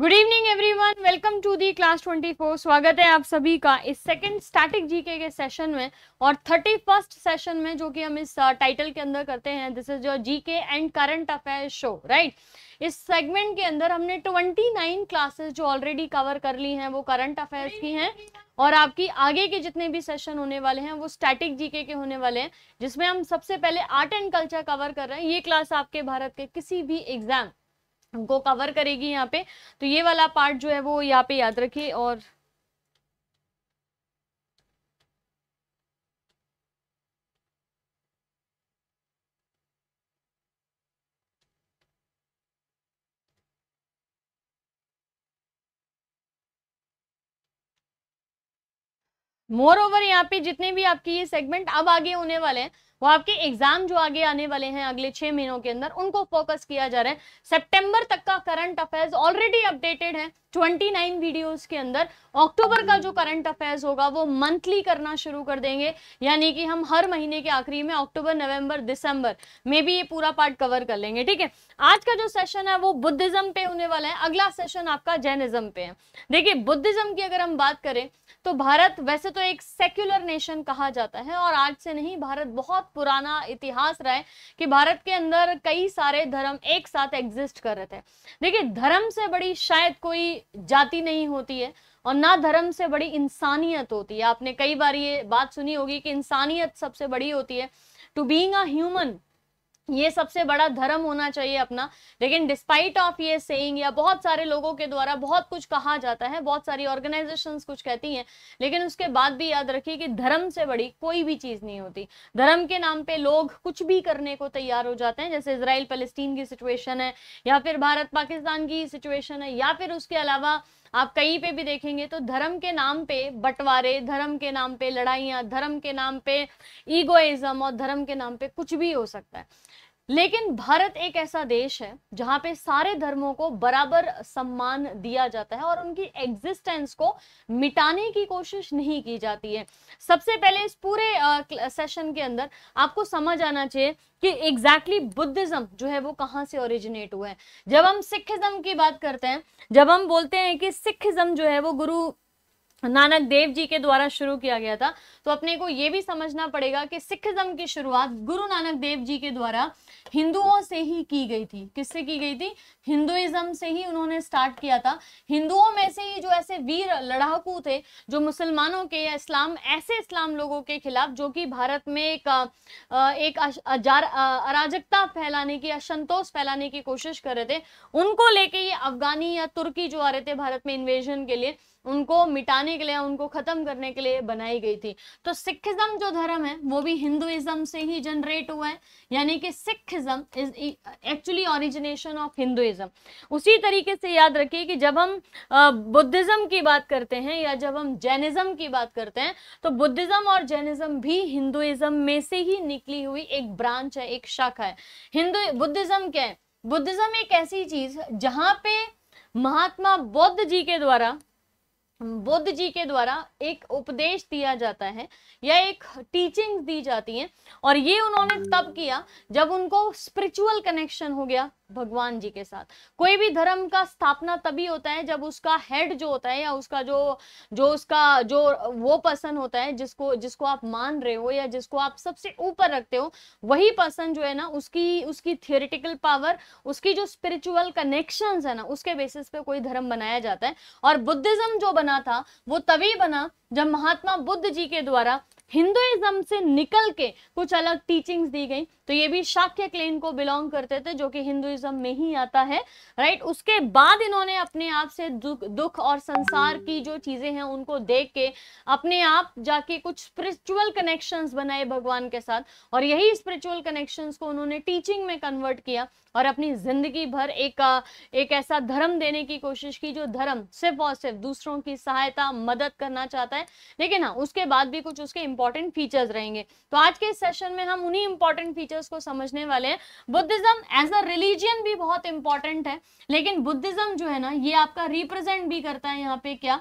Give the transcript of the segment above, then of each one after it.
Good evening everyone welcome to the class twenty four स्वागत है आप सभी का इस सेकेंड स्टैटिक जीके के सेशन में और थर्टी फर्स्ट सेशन में जो कि हम इस टाइटल uh, के अंदर करते हैं this is your GK and current affair show right इस सेगमेंट के अंदर हमने नाइन क्लासेस जो ऑलरेडी कवर कर ली हैं वो करंट अफेयर्स की हैं और आपकी आगे के जितने भी सेशन होने वाले हैं वो स्टैटिक जीके के होने वाले हैं जिसमें हम सबसे पहले आर्ट एंड कल्चर कवर कर रहे हैं ये क्लास आपके भारत के किसी भी एग्जाम को कवर करेगी यहाँ पे तो ये वाला पार्ट जो है वो यहाँ पे याद रखिए और मोर ओवर यहाँ पे जितने भी आपके ये सेगमेंट अब आगे होने वाले हैं वो आपके एग्जाम जो आगे आने वाले हैं अगले छह महीनों के अंदर उनको फोकस किया जा रहा है सितंबर तक का करंट अफेयर्स ऑलरेडी अपडेटेड है 29 वीडियोस के अंदर अक्टूबर का जो करंट अफेयर्स होगा वो मंथली करना शुरू कर देंगे यानी कि हम हर महीने के आखिरी में अक्टूबर नवंबर दिसंबर में भी ये पूरा पार्ट कवर कर लेंगे ठीक है आज का जो सेशन है वो बुद्धिज्म पे होने वाला है अगला सेशन आपका जैनिज्म पे है देखिए बुद्धिज्म की अगर हम बात करें तो भारत वैसे तो एक सेक्युलर नेशन कहा जाता है और आज से नहीं भारत बहुत पुराना इतिहास रहा है कि भारत के अंदर कई सारे धर्म एक साथ एग्जिस्ट कर रहे थे देखिए धर्म से बड़ी शायद कोई जाति नहीं होती है और ना धर्म से बड़ी इंसानियत होती है आपने कई बार ये बात सुनी होगी कि इंसानियत सबसे बड़ी होती है टू बींग अ ह्यूमन ये सबसे बड़ा धर्म होना चाहिए अपना लेकिन डिस्पाइट ऑफ ये सेइंग या बहुत सारे लोगों के द्वारा बहुत कुछ कहा जाता है बहुत सारी ऑर्गेनाइजेशंस कुछ कहती हैं लेकिन उसके बाद भी याद रखिए कि धर्म से बड़ी कोई भी चीज़ नहीं होती धर्म के नाम पे लोग कुछ भी करने को तैयार हो जाते हैं जैसे इसराइल फलस्तीन की सिचुएशन है या फिर भारत पाकिस्तान की सिचुएशन है या फिर उसके अलावा आप कहीं पे भी देखेंगे तो धर्म के नाम पे बंटवारे धर्म के नाम पे लड़ाइयाँ धर्म के नाम पे ईगोइज्म और धर्म के नाम पे कुछ भी हो सकता है लेकिन भारत एक ऐसा देश है जहां पे सारे धर्मों को बराबर सम्मान दिया जाता है और उनकी एग्जिस्टेंस को मिटाने की कोशिश नहीं की जाती है सबसे पहले इस पूरे सेशन के अंदर आपको समझ आना चाहिए कि एग्जैक्टली exactly बुद्धिज्म जो है वो कहाँ से ओरिजिनेट हुआ है जब हम सिखिज्म की बात करते हैं जब हम बोलते हैं कि सिखिज्म जो है वो गुरु नानक देव जी के द्वारा शुरू किया गया था तो अपने को ये भी समझना पड़ेगा कि सिखिज्म की शुरुआत गुरु नानक देव जी के द्वारा हिंदुओं से ही की गई थी किससे की गई थी हिंदुइज्म से ही उन्होंने स्टार्ट किया था हिंदुओं में से ही जो ऐसे वीर लड़ाकू थे जो मुसलमानों के या इस्लाम ऐसे इस्लाम लोगों के खिलाफ जो कि भारत में एक एक अजार अराजकता फैलाने की असंतोष फैलाने की कोशिश कर रहे थे उनको लेके ये अफगानी या तुर्की जो आ रहे थे भारत में इन्वेजन के लिए उनको मिटाने के लिए उनको ख़त्म करने के लिए बनाई गई थी तो सिखिज्म जो धर्म है वो भी हिंदुइज्म से ही जनरेट हुआ है यानी कि Sikhism is actually origination of Hinduism उसी तरीके से याद रखिए कि जब हम बुद्धिज़्म की बात करते हैं या जब हम जैनिज़्म की बात करते हैं तो बुद्धिज़्म और जैनिज़्म भी हिंदुइज्म में से ही निकली हुई एक ब्रांच है एक शाखा है हिंदू बुद्धिज़्म क्या है बुद्धिज़्म एक ऐसी चीज़ जहाँ पे महात्मा बुद्ध जी के द्वारा बुद्ध जी के द्वारा एक उपदेश दिया जाता है या एक टीचिंग दी जाती है और ये उन्होंने तब किया जब उनको स्पिरिचुअल कनेक्शन हो गया भगवान जी के साथ कोई भी धर्म का स्थापना तभी होता है जब उसका हेड जो होता है या उसका जो जो उसका जो वो पर्सन होता है जिसको जिसको आप मान रहे हो या जिसको आप सबसे ऊपर रखते हो वही पर्सन जो है ना उसकी उसकी थियोरिटिकल पावर उसकी जो स्पिरिचुअल कनेक्शन है ना उसके बेसिस पे कोई धर्म बनाया जाता है और बुद्धिज्म जो बना था वो तभी बना जब महात्मा बुद्ध जी के द्वारा हिंदुइज्म से निकल के कुछ अलग टीचिंग्स दी गई तो ये भी शाक्य क्लेन को बिलोंग करते थे जो कि हिंदुइज्म में ही आता है राइट उसके बाद इन्होंने अपने आप से दुख दुख और संसार की जो चीजें हैं उनको देख के अपने आप जाके कुछ स्पिरिचुअल कनेक्शंस बनाए भगवान के साथ और यही स्पिरिचुअल कनेक्शंस को उन्होंने टीचिंग में कन्वर्ट किया और अपनी जिंदगी भर एक एक ऐसा धर्म देने की कोशिश की जो धर्म सिर्फ और सिर्फ दूसरों की सहायता मदद करना चाहता है लेकिन हाँ उसके बाद भी कुछ उसके इंपॉर्टेंट फीचर्स रहेंगे तो आज के सेशन में हम उन्हीं इंपॉर्टेंट फीचर्स को समझने वाले हैं बुद्धिज्म एज अ रिलीजियन भी बहुत इंपॉर्टेंट है लेकिन बुद्धिज्म जो है ना ये आपका रिप्रेजेंट भी करता है यहाँ पे क्या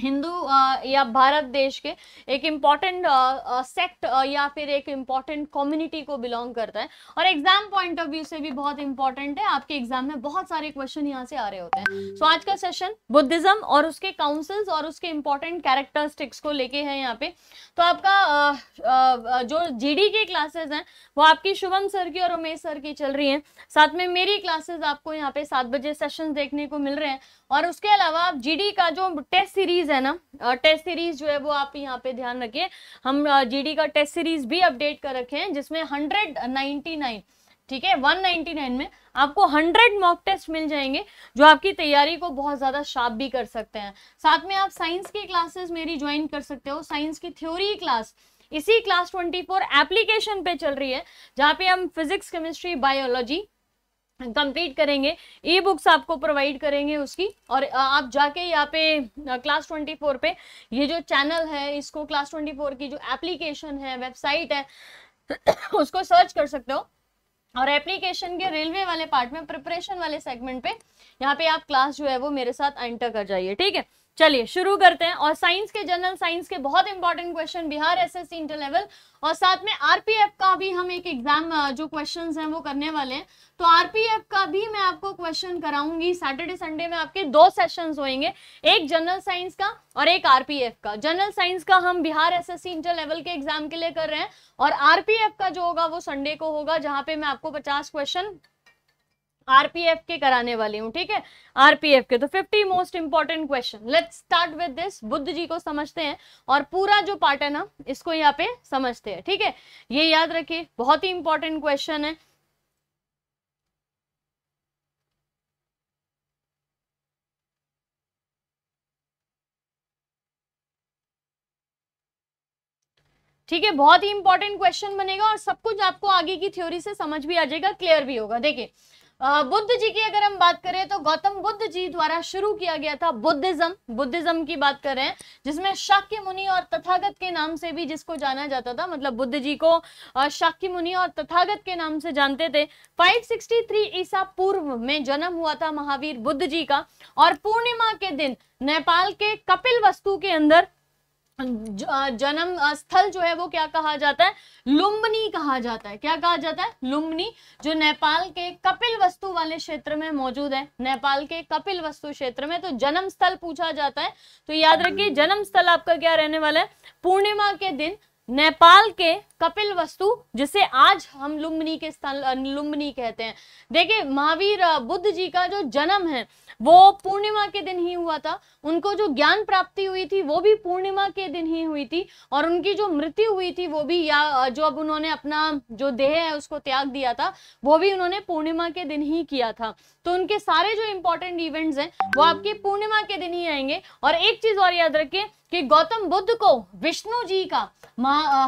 हिंदू या भारत देश के एक इम्पॉर्टेंट सेक्ट या फिर एक इम्पॉर्टेंट कम्युनिटी को बिलोंग करता है और एग्जाम पॉइंट ऑफ व्यू से भी बहुत इंपॉर्टेंट है आपके एग्जाम में बहुत सारे क्वेश्चन यहाँ से आ रहे होते हैं सो so, आज का सेशन बुद्धिज्म और उसके काउंसिल्स और उसके इम्पॉर्टेंट कैरेक्टरिस्टिक्स को लेके है यहाँ पे तो आपका आ, आ, जो जी के क्लासेज हैं वो आपकी शुभम सर की और उमेश सर की चल रही है साथ में मेरी क्लासेज आपको यहाँ पे सात बजे सेशन देखने को मिल रहे हैं और उसके अलावा आप जीडी का जो टेस्ट सीरीज है ना टेस्ट सीरीज जो है वो आप यहाँ पे ध्यान रखें हम जीडी का टेस्ट सीरीज भी अपडेट कर रखे हैं जिसमें हंड्रेड नाइन्टी नाइन ठीक है 199 में आपको 100 मॉक टेस्ट मिल जाएंगे जो आपकी तैयारी को बहुत ज़्यादा शार्प भी कर सकते हैं साथ में आप साइंस की क्लासेस मेरी ज्वाइन कर सकते हो साइंस की थ्योरी क्लास इसी क्लास फोर एप्लीकेशन पे चल रही है जहाँ पे हम फिजिक्स केमिस्ट्री बायोलॉजी कंप्लीट करेंगे ई बुक्स आपको प्रोवाइड करेंगे उसकी और आप जाके यहाँ पे क्लास ट्वेंटी फोर पे ये जो चैनल है इसको क्लास ट्वेंटी फोर की जो एप्लीकेशन है वेबसाइट है उसको सर्च कर सकते हो और एप्लीकेशन के रेलवे वाले पार्ट में प्रिपरेशन वाले सेगमेंट पे यहाँ पे आप क्लास जो है वो मेरे साथ एंटर कर जाइए ठीक है चलिए शुरू करते हैं और साइंस के जनरल साइंस के बहुत important question Bihar SSC inter level और साथ में आरपीएफ का भी हम एक एग्जाम जो क्वेश्चंस हैं वो करने वाले हैं तो आरपीएफ का भी मैं आपको क्वेश्चन कराऊंगी सैटरडे संडे में आपके दो सेशंस होंगे एक जनरल साइंस का और एक आरपीएफ का जनरल साइंस का हम बिहार एस इंटर लेवल के एग्जाम के लिए कर रहे हैं और आरपीएफ का जो होगा वो संडे को होगा जहाँ पे मैं आपको पचास क्वेश्चन आरपीएफ के कराने वाली हूँ ठीक है आरपीएफ के तो 50 most important question let's start with this Buddha ji को समझते हैं और पूरा जो पार्ट है ना इसको यहाँ पे समझते हैं ठीक है ये याद रखिए बहुत ही इंपॉर्टेंट क्वेश्चन है ठीक है बहुत ही इंपॉर्टेंट क्वेश्चन बनेगा और सब कुछ आपको आगे की थ्योरी से समझ भी आ जाएगा क्लियर भी होगा देखिए बुद्ध जी की अगर हम बात करें तो गौतम बुद्ध जी द्वारा शुरू किया गया था बुद्धिज्म बुद्धिज्म की बात कर रहे हैं जिसमें शाक्य मुनि और तथागत के नाम से भी जिसको जाना जाता था मतलब बुद्ध जी को शाक्य मुनि और तथागत के नाम से जानते थे 563 ईसा पूर्व में जन्म हुआ था महावीर बुद्ध जी का और पूर्णिमा के दिन नेपाल के कपिल वस्तु के अंदर जन्म स्थल जो है वो क्या कहा जाता है लुम्बनी कहा जाता है क्या कहा जाता है लुम्बनी जो नेपाल के कपिल वस्तु वाले क्षेत्र में मौजूद है नेपाल के कपिल वस्तु क्षेत्र में तो जन्म स्थल पूछा जाता है तो याद रखिए जन्म स्थल आपका क्या रहने वाला है पूर्णिमा के दिन नेपाल के कपिल वस्तु जिसे आज हम लुम्बनी के स्थल लुम्बनी कहते हैं देखिए महावीर बुद्ध जी का जो जन्म है वो पूर्णिमा के दिन ही हुआ था उनको जो ज्ञान प्राप्ति हुई थी वो भी पूर्णिमा के दिन ही हुई थी और उनकी जो मृत्यु हुई थी वो भी या जो अब उन्होंने अपना जो देह है उसको त्याग दिया था वो भी उन्होंने पूर्णिमा के दिन ही किया था तो उनके सारे जो इंपॉर्टेंट इवेंट्स हैं वो आपके पूर्णिमा के दिन ही आएंगे और एक चीज और याद रखिए कि गौतम बुद्ध को विष्णु जी का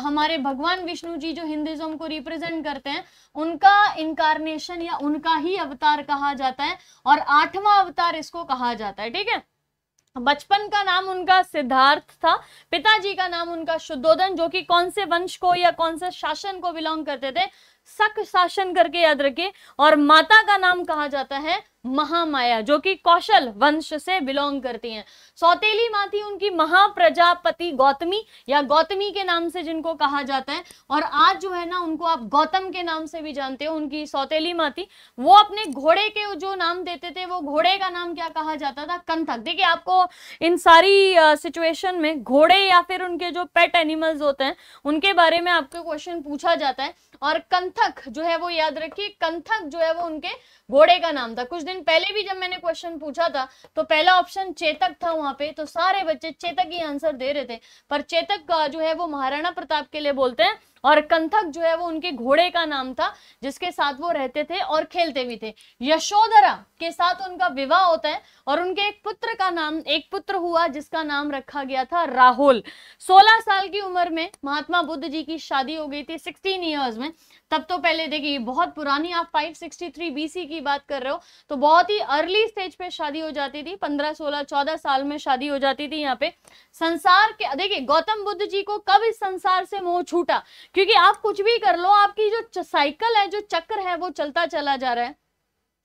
हमारे भगवान विष्णु जी जो हिंदुज्म को रिप्रेजेंट करते हैं उनका इनकारनेशन या उनका ही अवतार कहा जाता है और आठवां अवतार इसको कहा जाता है ठीक है बचपन का नाम उनका सिद्धार्थ था पिताजी का नाम उनका शुद्धोधन जो कि कौन से वंश को या कौन से शासन को बिलोंग करते थे सक शासन करके याद रखिए और माता का नाम कहा जाता है महामाया जो कि कौशल वंश से बिलोंग करती हैं सौतेली माँ थी उनकी महाप्रजापति गौतमी या गौतमी के नाम से जिनको कहा जाता है और आज जो है ना उनको आप गौतम के नाम से भी जानते हो उनकी सौतेली माँ थी वो अपने घोड़े के जो नाम देते थे वो घोड़े का नाम क्या कहा जाता था कंथक देखिए आपको इन सारी सिचुएशन में घोड़े या फिर उनके जो पेट एनिमल्स होते हैं उनके बारे में आपको क्वेश्चन पूछा जाता है और कंथक जो है वो याद रखिए कंथक जो है वो उनके घोड़े का नाम था कुछ दिन पहले भी जब मैंने क्वेश्चन पूछा था तो पहला ऑप्शन चेतक था वहां पे तो सारे बच्चे चेतक ही आंसर दे रहे थे पर चेतक का जो है वो महाराणा प्रताप के लिए बोलते हैं और कंथक जो है वो उनके घोड़े का नाम था जिसके साथ वो रहते थे और खेलते भी थे यशोधरा के साथ उनका विवाह होता है और उनके एक पुत्र का नाम एक पुत्र हुआ जिसका नाम रखा गया था राहुल 16 साल की उम्र में महात्मा बुद्ध जी की शादी हो गई थी 16 इयर्स में तब तो पहले देखिए बहुत पुरानी आप 563 बीसी की बात कर रहे हो तो बहुत ही अर्ली स्टेज पे शादी हो जाती थी 15, 16, 14 साल में शादी हो जाती थी यहाँ पे संसार के देखिए गौतम बुद्ध जी को कब इस संसार से मोह छूटा क्योंकि आप कुछ भी कर लो आपकी जो साइकिल है जो चक्र है वो चलता चला जा रहा है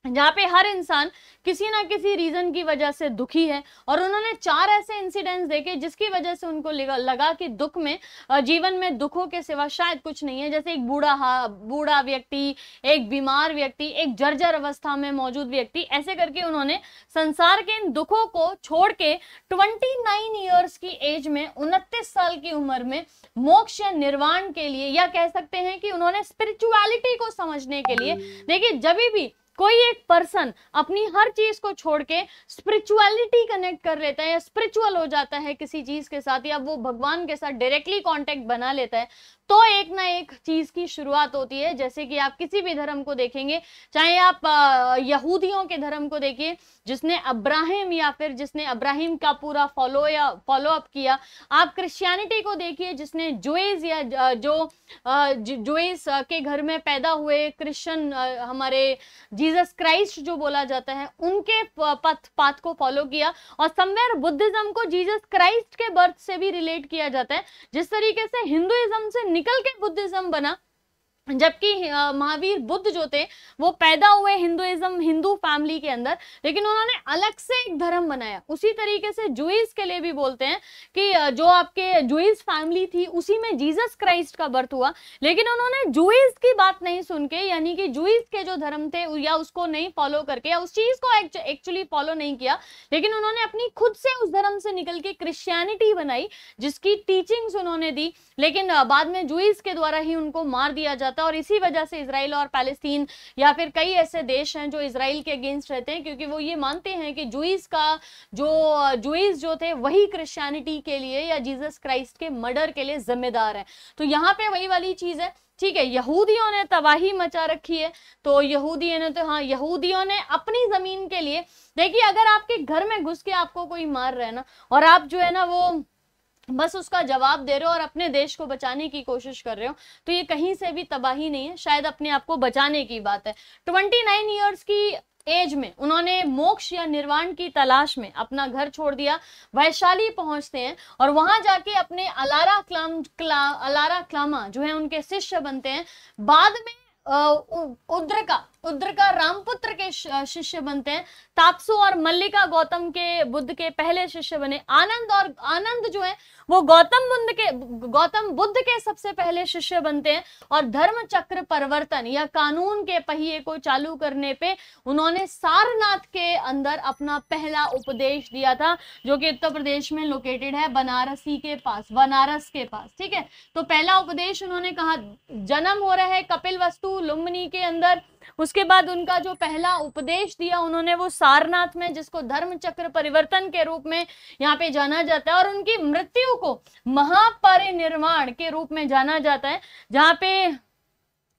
जहाँ पे हर इंसान किसी ना किसी रीज़न की वजह से दुखी है और उन्होंने चार ऐसे इंसिडेंट्स देखे जिसकी वजह से उनको लगा कि दुख में जीवन में दुखों के सिवा शायद कुछ नहीं है जैसे एक बूढ़ा हा बूढ़ा व्यक्ति एक बीमार व्यक्ति एक जर्जर अवस्था में मौजूद व्यक्ति ऐसे करके उन्होंने संसार के इन दुखों को छोड़ के ट्वेंटी नाइन ईयर्स की एज में उनतीस साल की उम्र में मोक्ष या निर्वाण के लिए या कह सकते हैं कि उन्होंने स्पिरिचुअलिटी को समझने के लिए देखिए जब भी कोई एक पर्सन अपनी हर चीज को छोड़ के स्पिरिचुअलिटी कनेक्ट कर लेता है या स्पिरिचुअल हो जाता है किसी चीज के साथ या वो भगवान के साथ डायरेक्टली कांटेक्ट बना लेता है तो एक ना एक चीज की शुरुआत होती है जैसे कि आप किसी भी धर्म को देखेंगे चाहे आप यहूदियों के धर्म को देखिए जिसने अब्राहिम या फिर जिसने अब्राहिम का पूरा फॉलो या फॉलो अप किया आप क्रिश्चियनिटी को देखिए जिसने जोइस या जो जोइस के घर में पैदा हुए क्रिश्चियन हमारे जीसस क्राइस्ट जो बोला जाता है उनके पथ पाथ को फॉलो किया और समवेयर बुद्धिज्म को जीसस क्राइस्ट के बर्थ से भी रिलेट किया जाता है जिस तरीके से हिंदुइज्म से निकल के बुद्धिज्म बना जबकि महावीर बुद्ध जो थे वो पैदा हुए हिंदुइज्म हिंदू फैमिली के अंदर लेकिन उन्होंने अलग से एक धर्म बनाया उसी तरीके से जुइस के लिए भी बोलते हैं कि जो आपके जुइस फैमिली थी उसी में जीसस क्राइस्ट का बर्थ हुआ लेकिन उन्होंने जुइस की बात नहीं सुन के यानी कि जुइस के जो धर्म थे या उसको नहीं फॉलो करके या उस चीज को एक्चुअली फॉलो नहीं किया लेकिन उन्होंने अपनी खुद से उस धर्म से निकल के क्रिश्चियनिटी बनाई जिसकी टीचिंग्स उन्होंने दी लेकिन बाद में जुइस के द्वारा ही उनको मार दिया जाता जाता है और इसी वजह से इसराइल और पैलेस्तीन या फिर कई ऐसे देश हैं जो इसराइल के अगेंस्ट रहते हैं क्योंकि वो ये मानते हैं कि जूस का जो जूस जो थे वही क्रिश्चियनिटी के लिए या जीसस क्राइस्ट के मर्डर के लिए जिम्मेदार है तो यहाँ पे वही वाली चीज़ है ठीक है यहूदियों ने तबाही मचा रखी है तो यहूदियों ने तो हाँ यहूदियों ने अपनी ज़मीन के लिए देखिए अगर आपके घर में घुस के आपको कोई मार रहा है ना और आप जो है ना वो बस उसका जवाब दे रहे हो और अपने देश को बचाने की कोशिश कर रहे हो तो ये कहीं से भी तबाही नहीं है शायद अपने आप को बचाने की बात है ट्वेंटी नाइन ईयर्स की एज में उन्होंने मोक्ष या निर्वाण की तलाश में अपना घर छोड़ दिया वैशाली पहुंचते हैं और वहां जाके अपने अलारा क्लाम क्ला अलारा क्लामा जो है उनके शिष्य बनते हैं बाद में उद्र का उधर का रामपुत्र के शिष्य बनते हैं तापसु और मल्लिका गौतम के बुद्ध के पहले शिष्य बने आनंद और आनंद जो है वो गौतम बुद्ध के गौतम बुद्ध के सबसे पहले शिष्य बनते हैं और धर्म चक्र परिवर्तन या कानून के पहिए को चालू करने पे उन्होंने सारनाथ के अंदर अपना पहला उपदेश दिया था जो कि उत्तर प्रदेश में लोकेटेड है बनारसी के पास बनारस के पास ठीक है तो पहला उपदेश उन्होंने कहा जन्म हो रहा है कपिल वस्तु लुम्बनी के अंदर उसके बाद उनका जो पहला उपदेश दिया उन्होंने वो सारनाथ में जिसको धर्म चक्र परिवर्तन के रूप में यहाँ पे जाना जाता है और उनकी मृत्यु को महापरिनिर्वाण के रूप में जाना जाता है जहाँ पे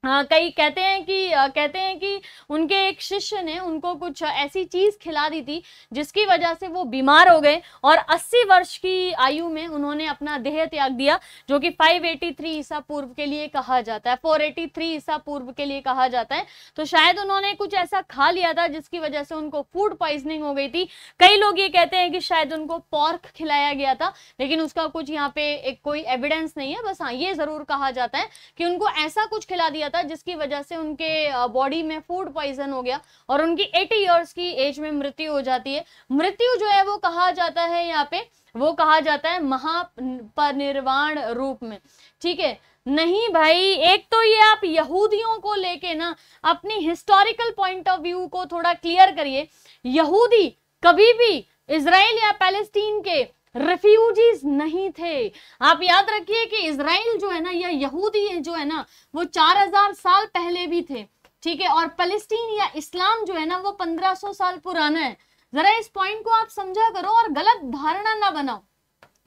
हाँ, कई कहते हैं कि कहते हैं कि उनके एक शिष्य ने उनको कुछ ऐसी चीज़ खिला दी थी जिसकी वजह से वो बीमार हो गए और 80 वर्ष की आयु में उन्होंने अपना देह त्याग दिया जो कि 583 ईसा पूर्व के लिए कहा जाता है 483 ईसा पूर्व के लिए कहा जाता है तो शायद उन्होंने कुछ ऐसा खा लिया था जिसकी वजह से उनको फूड पॉइजनिंग हो गई थी कई लोग ये कहते हैं कि शायद उनको पॉर्क खिलाया गया था लेकिन उसका कुछ यहाँ पे एक कोई एविडेंस नहीं है बस हाँ ये ज़रूर कहा जाता है कि उनको ऐसा कुछ खिला दिया था जिसकी वजह से उनके बॉडी में फूड पॉइजन हो गया और उनकी 80 इयर्स की एज में मृत्यु हो जाती है मृत्यु जो है वो कहा जाता है यहाँ पे वो कहा जाता है महापरिनिर्वाण रूप में ठीक है नहीं भाई एक तो ये आप यहूदियों को लेके ना अपनी हिस्टोरिकल पॉइंट ऑफ व्यू को थोड़ा क्लियर करिए यहूदी कभी भी इसराइल या पैलेस्टीन के रेफ्यूजीज नहीं थे आप याद रखिए कि इसराइल जो है ना या यहूदी जो है ना वो 4000 साल पहले भी थे ठीक है और फलस्तीन या इस्लाम जो है ना वो 1500 साल पुराना है जरा इस पॉइंट को आप समझा करो और गलत धारणा ना बनाओ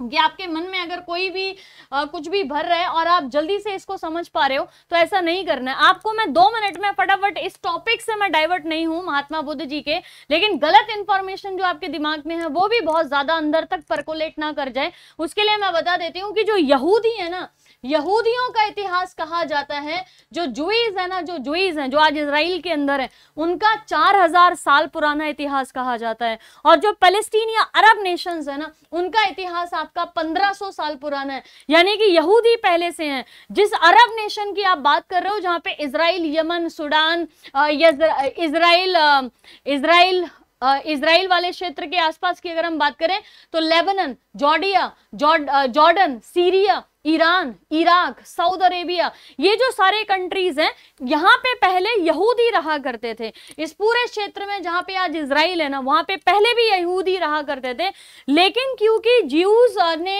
कि आपके मन में अगर कोई भी आ, कुछ भी भर रहा है और आप जल्दी से इसको समझ पा रहे हो तो ऐसा नहीं करना है आपको मैं दो मिनट में फटाफट इस टॉपिक से मैं डाइवर्ट नहीं हूं महात्मा बुद्ध जी के लेकिन गलत इंफॉर्मेशन जो आपके दिमाग में है वो भी बहुत ज़्यादा अंदर तक परकोलेट ना कर जाए उसके लिए मैं बता देती हूँ कि जो यहूदी है ना यहूदियों का इतिहास कहा जाता है जो जुईज है ना जो जुईज हैं जो आज इसराइल के अंदर है उनका 4000 साल पुराना इतिहास कहा जाता है और जो पेलेस्टीन या अरब नेशंस है ना उनका इतिहास आपका 1500 साल पुराना है यानी कि यहूदी पहले से हैं जिस अरब नेशन की आप बात कर रहे हो जहाँ पे Israel Yemen Sudan Israel Israel Israel वाले क्षेत्र के आसपास की अगर हम बात करें तो लेबनन जॉर्डिया Jordan Syria Iran Iraq Saudi Arabia ये जो सारे कंट्रीज हैं यहाँ पे पहले यहूदी रहा करते थे इस पूरे क्षेत्र में जहाँ पे आज इसराइल है ना वहाँ पे पहले भी यहूदी रहा करते थे लेकिन क्योंकि ज्यूज ने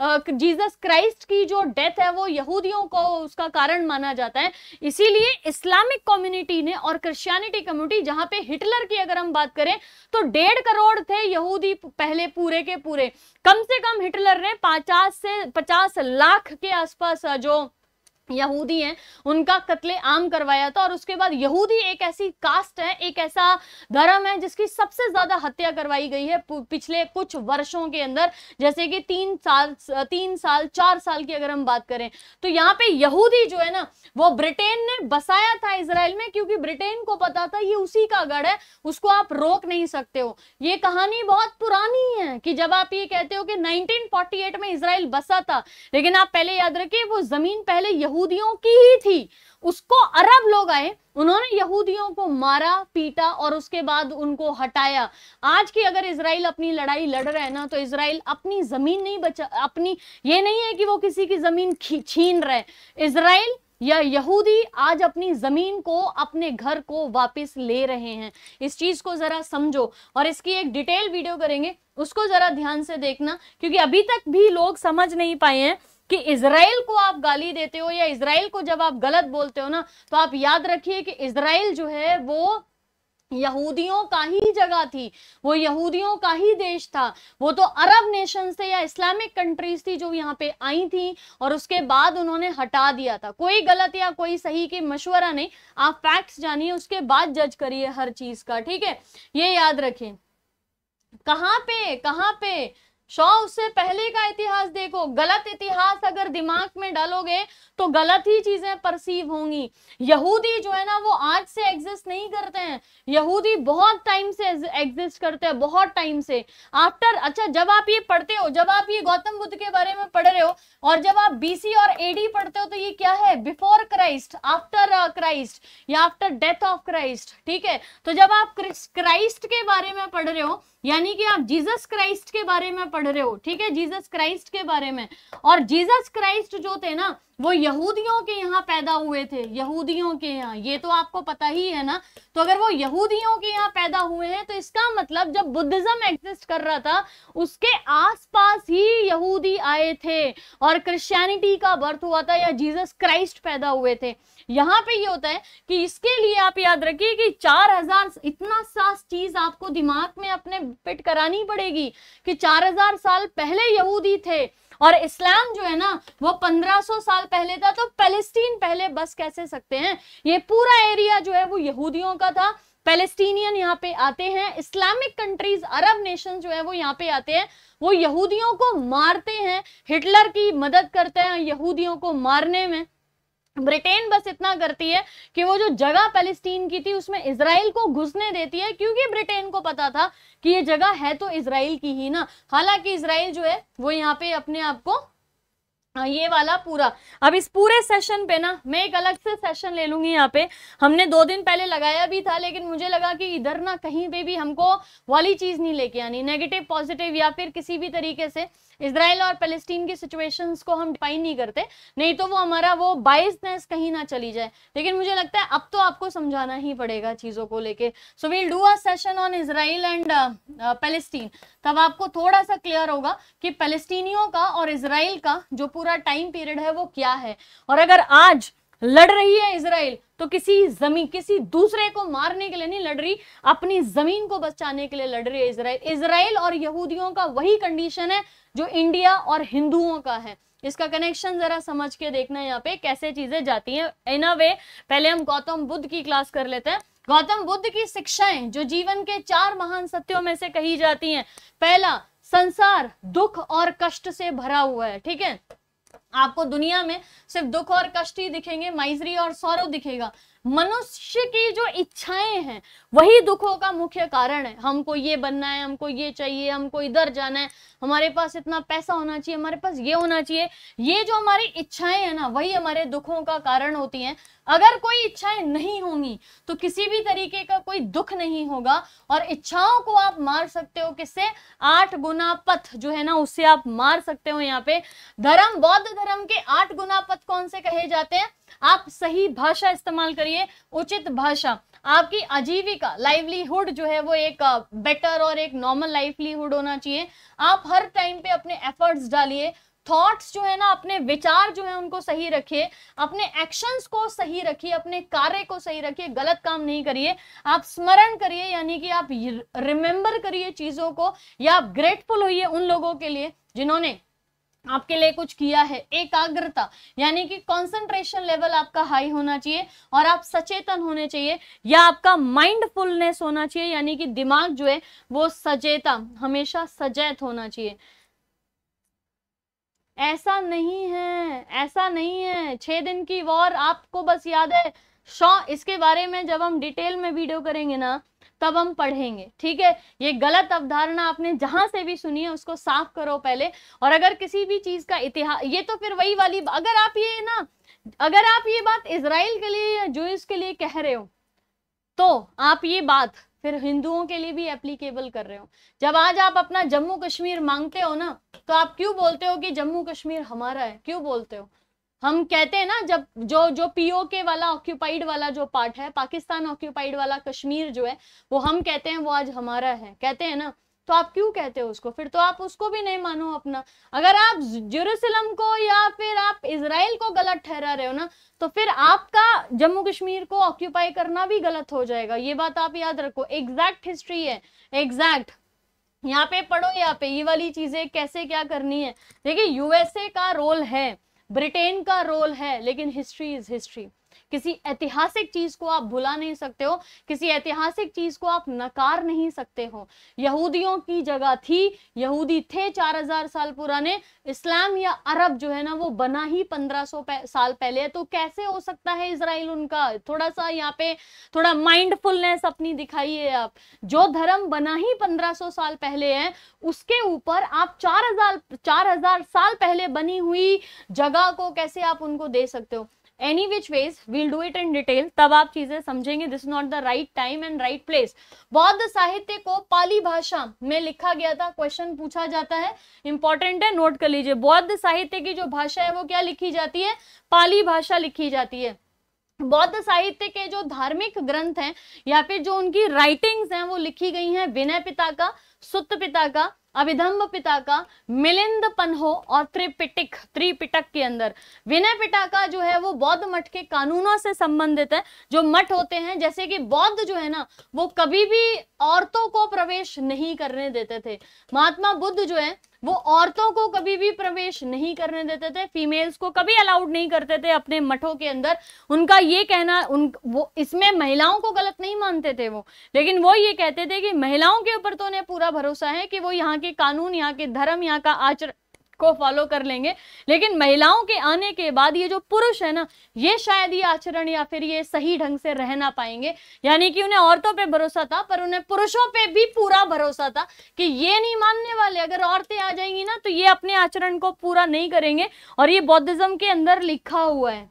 जीसस क्राइस्ट की जो डेथ है वो यहूदियों को उसका कारण माना जाता है इसीलिए इस्लामिक कम्युनिटी ने और क्रिश्चियनिटी कम्युनिटी जहां पे हिटलर की अगर हम बात करें तो डेढ़ करोड़ थे यहूदी पहले पूरे के पूरे कम से कम हिटलर ने पचास से पचास लाख के आसपास जो यहूदी हैं उनका कत्ले आम करवाया था और उसके बाद यहूदी एक ऐसी कास्ट है एक ऐसा धर्म है जिसकी सबसे ज्यादा हत्या करवाई गई है पिछले कुछ वर्षों के अंदर जैसे कि तीन साल तीन साल चार साल की अगर हम बात करें तो यहाँ पे यहूदी जो है ना वो ब्रिटेन ने बसाया था इसराइल में क्योंकि ब्रिटेन को पता था ये उसी का गढ़ है उसको आप रोक नहीं सकते हो ये कहानी बहुत पुरानी है कि जब आप ये कहते हो कि नाइनटीन में इसराइल बसा था लेकिन आप पहले याद रखिए वो जमीन पहले यहूदी यहूदियों की ही थी उसको अरब लोग आए उन्होंने यहूदियों को मारा पीटा और उसके बाद उनको हटाया आज की अगर इसराइल अपनी लड़ाई लड़ रहा है ना तो इसराइल अपनी जमीन नहीं बचा अपनी ये नहीं है कि वो किसी की जमीन छीन रहे इसराइल या यहूदी आज अपनी जमीन को अपने घर को वापस ले रहे हैं इस चीज को जरा समझो और इसकी एक डिटेल वीडियो करेंगे उसको जरा ध्यान से देखना क्योंकि अभी तक भी लोग समझ नहीं पाए हैं कि इसराइल को आप गाली देते हो या इसराइल को जब आप गलत बोलते हो ना तो आप याद रखिए कि इसराइल जो है वो यहूदियों का ही जगह थी वो यहूदियों का ही देश था वो तो अरब नेशन से या इस्लामिक कंट्रीज थी जो यहाँ पे आई थी और उसके बाद उन्होंने हटा दिया था कोई गलत या कोई सही के मशवरा नहीं आप फैक्ट्स जानिए उसके बाद जज करिए हर चीज का ठीक है ये याद रखें कहाँ पे कहाँ पे सौ उससे पहले का इतिहास देखो गलत इतिहास अगर दिमाग में डालोगे तो गलत ही चीजें परसीव होंगी यहूदी जो है ना वो आज से एग्जिस्ट नहीं करते हैं यहूदी बहुत टाइम से एग्जिस्ट करते हैं बहुत टाइम से आफ्टर अच्छा जब आप ये पढ़ते हो जब आप ये गौतम बुद्ध के बारे में पढ़ रहे हो और जब आप बीसी और एडी पढ़ते हो तो ये क्या है बिफोर क्राइस्ट आफ्टर क्राइस्ट या आफ्टर डेथ ऑफ क्राइस्ट ठीक है तो जब आप क्राइस्ट के बारे में पढ़ रहे हो यानी कि आप जीसस क्राइस्ट के बारे में पढ़ रहे हो ठीक है जीसस क्राइस्ट के बारे में और जीसस क्राइस्ट जो थे ना वो यहूदियों के यहाँ पैदा हुए थे यहूदियों के यहाँ ये तो आपको पता ही है ना तो अगर वो यहूदियों के यहाँ पैदा हुए हैं तो इसका मतलब जब बुद्धिज्म एग्जिस्ट कर रहा था उसके आसपास ही यहूदी आए थे और क्रिश्चियनिटी का बर्थ हुआ था या जीसस क्राइस्ट पैदा हुए थे यहाँ पे ये होता है कि इसके लिए आप याद रखिए कि चार हजार इतना सास चीज आपको दिमाग में अपने पिट करानी पड़ेगी कि चार हजार साल पहले यहूदी थे और इस्लाम जो है ना वो 1500 साल पहले था तो पेलेस्टीन पहले बस कैसे सकते हैं ये पूरा एरिया जो है वो यहूदियों का था पेलेस्टीनियन यहाँ पे आते हैं इस्लामिक कंट्रीज अरब नेशन जो है वो यहाँ पे आते हैं वो यहूदियों को मारते हैं हिटलर की मदद करते हैं यहूदियों को मारने में ब्रिटेन बस इतना करती है कि वो जो जगह पैलेस्टीन की थी उसमें इसराइल को घुसने देती है क्योंकि ब्रिटेन को पता था कि ये जगह है तो इसराइल की ही ना हालांकि इसराइल जो है वो यहाँ पे अपने आप को हाँ, ये वाला पूरा अब इस पूरे सेशन पे ना मैं एक अलग से सेशन ले लूंगी यहाँ पे हमने दो दिन पहले लगाया भी था लेकिन मुझे लगा कि इधर ना कहीं पे भी हमको वाली चीज नहीं लेके आनी नेगेटिव पॉजिटिव या फिर किसी भी तरीके से इसराइल और पेलेस्टीन की सिचुएशन को हम डिफाइन नहीं करते नहीं तो वो हमारा वो बाइसनेस कहीं ना चली जाए लेकिन मुझे लगता है अब तो आपको समझाना ही पड़ेगा चीज़ों को लेके so we'll do a session on Israel and Palestine तब आपको थोड़ा सा क्लियर होगा कि पेलेस्टीनियों का और इसराइल का जो पूरा टाइम पीरियड है वो क्या है और अगर आज लड़ रही है इसराइल तो किसी जमीन किसी दूसरे को मारने के लिए नहीं लड़ रही अपनी जमीन को बचाने के लिए लड़ रही है इसराइल इसराइल और यहूदियों का वही कंडीशन है जो इंडिया और हिंदुओं का है इसका कनेक्शन जरा समझ के देखना यहाँ पे कैसे चीजें जाती हैं इन अ वे पहले हम गौतम बुद्ध की क्लास कर लेते हैं गौतम बुद्ध की शिक्षाएं जो जीवन के चार महान सत्यों में से कही जाती हैं पहला संसार दुख और कष्ट से भरा हुआ है ठीक है आपको दुनिया में सिर्फ दुख और कष्ट ही दिखेंगे माइजरी और सौरव दिखेगा मनुष्य की जो इच्छाएं हैं वही दुखों का मुख्य कारण है हमको ये बनना है हमको ये चाहिए हमको इधर जाना है हमारे पास इतना पैसा होना चाहिए हमारे पास ये होना चाहिए ये जो हमारी इच्छाएं हैं ना वही हमारे दुखों का कारण होती हैं अगर कोई इच्छाएं नहीं होंगी तो किसी भी तरीके का कोई दुख नहीं होगा और इच्छाओं को आप मार सकते हो किससे आठ गुना पथ जो है ना उससे आप मार सकते हो यहाँ पे धर्म बौद्ध धर्म के आठ गुना पथ कौन से कहे जाते हैं आप सही भाषा इस्तेमाल करिए उचित भाषा आपकी आजीविका लाइवलीहुड जो है वो एक बेटर और एक नॉर्मल लाइवलीहुड होना चाहिए आप हर टाइम पे अपने एफर्ट्स डालिए थॉट्स जो है ना अपने विचार जो है उनको सही रखिए अपने एक्शंस को सही रखिए अपने कार्य को सही रखिए गलत काम नहीं करिए आप स्मरण करिए यानी कि आप रिमेंबर करिए चीज़ों को या आप ग्रेटफुल होइए उन लोगों के लिए जिन्होंने आपके लिए कुछ किया है एकाग्रता यानी कि कंसंट्रेशन लेवल आपका हाई होना चाहिए और आप सचेतन होने चाहिए या आपका माइंडफुलनेस होना चाहिए यानी कि दिमाग जो है वो सचेता हमेशा सजेत होना चाहिए ऐसा नहीं है ऐसा नहीं है छह दिन की वॉर आपको बस याद है शॉ इसके बारे में जब हम डिटेल में वीडियो करेंगे ना तब हम पढ़ेंगे ठीक है ये गलत अवधारणा आपने जहां से भी सुनी है उसको साफ करो पहले और अगर किसी भी चीज़ का इतिहास ये तो फिर वही वाली अगर आप ये ना अगर आप ये बात इसराइल के लिए या जूस के लिए कह रहे हो तो आप ये बात फिर हिंदुओं के लिए भी एप्लीकेबल कर रहे हो जब आज आप अपना जम्मू कश्मीर मांगते हो ना तो आप क्यों बोलते हो कि जम्मू कश्मीर हमारा है क्यों बोलते हो हम कहते हैं ना जब जो जो पीओके वाला ऑक्यूपाइड वाला जो पार्ट है पाकिस्तान ऑक्यूपाइड वाला कश्मीर जो है वो हम कहते हैं वो आज हमारा है कहते हैं ना तो आप क्यों कहते हो उसको फिर तो आप उसको भी नहीं मानो अपना अगर आप जेरूसलम को या फिर आप इसराइल को गलत ठहरा रहे हो ना तो फिर आपका जम्मू कश्मीर को ऑक्यूपाई करना भी गलत हो जाएगा ये बात आप याद रखो एग्जैक्ट हिस्ट्री है एग्जैक्ट यहाँ पे पढ़ो यहाँ पे ये वाली चीजें कैसे क्या करनी है देखिए यूएसए का रोल है ब्रिटेन का रोल है लेकिन हिस्ट्री इज हिस्ट्री किसी ऐतिहासिक चीज को आप भुला नहीं सकते हो किसी ऐतिहासिक चीज को आप नकार नहीं सकते हो यहूदियों की जगह थी यहूदी थे 4000 साल पुराने इस्लाम या अरब जो है ना वो बना ही 1500 पह, साल पहले है तो कैसे हो सकता है इसराइल उनका थोड़ा सा यहाँ पे थोड़ा माइंडफुलनेस अपनी दिखाइए आप जो धर्म बना ही पंद्रह साल पहले है उसके ऊपर आप चार हजार साल पहले बनी हुई जगह को कैसे आप उनको दे सकते हो any which ways we'll do it in detail तब आप चीजें समझेंगे this not the right time and right place बौद्ध साहित्य को पाली भाषा में लिखा गया था क्वेश्चन पूछा जाता है इंपॉर्टेंट है नोट कर लीजिए बौद्ध साहित्य की जो भाषा है वो क्या लिखी जाती है पाली भाषा लिखी जाती है बौद्ध साहित्य के जो धार्मिक ग्रंथ हैं या फिर जो उनकी राइटिंग्स हैं वो लिखी गई हैं विनय पिता का सुत पिता का अभिधम्ब पिता का मिलिंद पन्हो और त्रिपिटिक त्रिपिटक के अंदर विनय पिटा का जो है वो बौद्ध मठ के कानूनों से संबंधित है जो मठ होते हैं जैसे कि बौद्ध जो है ना वो कभी भी औरतों को प्रवेश नहीं करने देते थे महात्मा बुद्ध जो है वो औरतों को कभी भी प्रवेश नहीं करने देते थे फीमेल्स को कभी अलाउड नहीं करते थे अपने मठों के अंदर उनका ये कहना उन वो इसमें महिलाओं को गलत नहीं मानते थे वो लेकिन वो ये कहते थे कि महिलाओं के ऊपर तो उन्हें पूरा भरोसा है कि वो यहाँ के कानून यहाँ के धर्म यहाँ का आचरण को फॉलो कर लेंगे लेकिन महिलाओं के आने के बाद ये जो पुरुष है ना ये शायद ये आचरण या फिर ये सही ढंग से रह ना पाएंगे यानी कि उन्हें औरतों पे भरोसा था पर उन्हें पुरुषों पे भी पूरा भरोसा था कि ये नहीं मानने वाले अगर औरतें आ जाएंगी ना तो ये अपने आचरण को पूरा नहीं करेंगे और ये बौद्धिज्म के अंदर लिखा हुआ है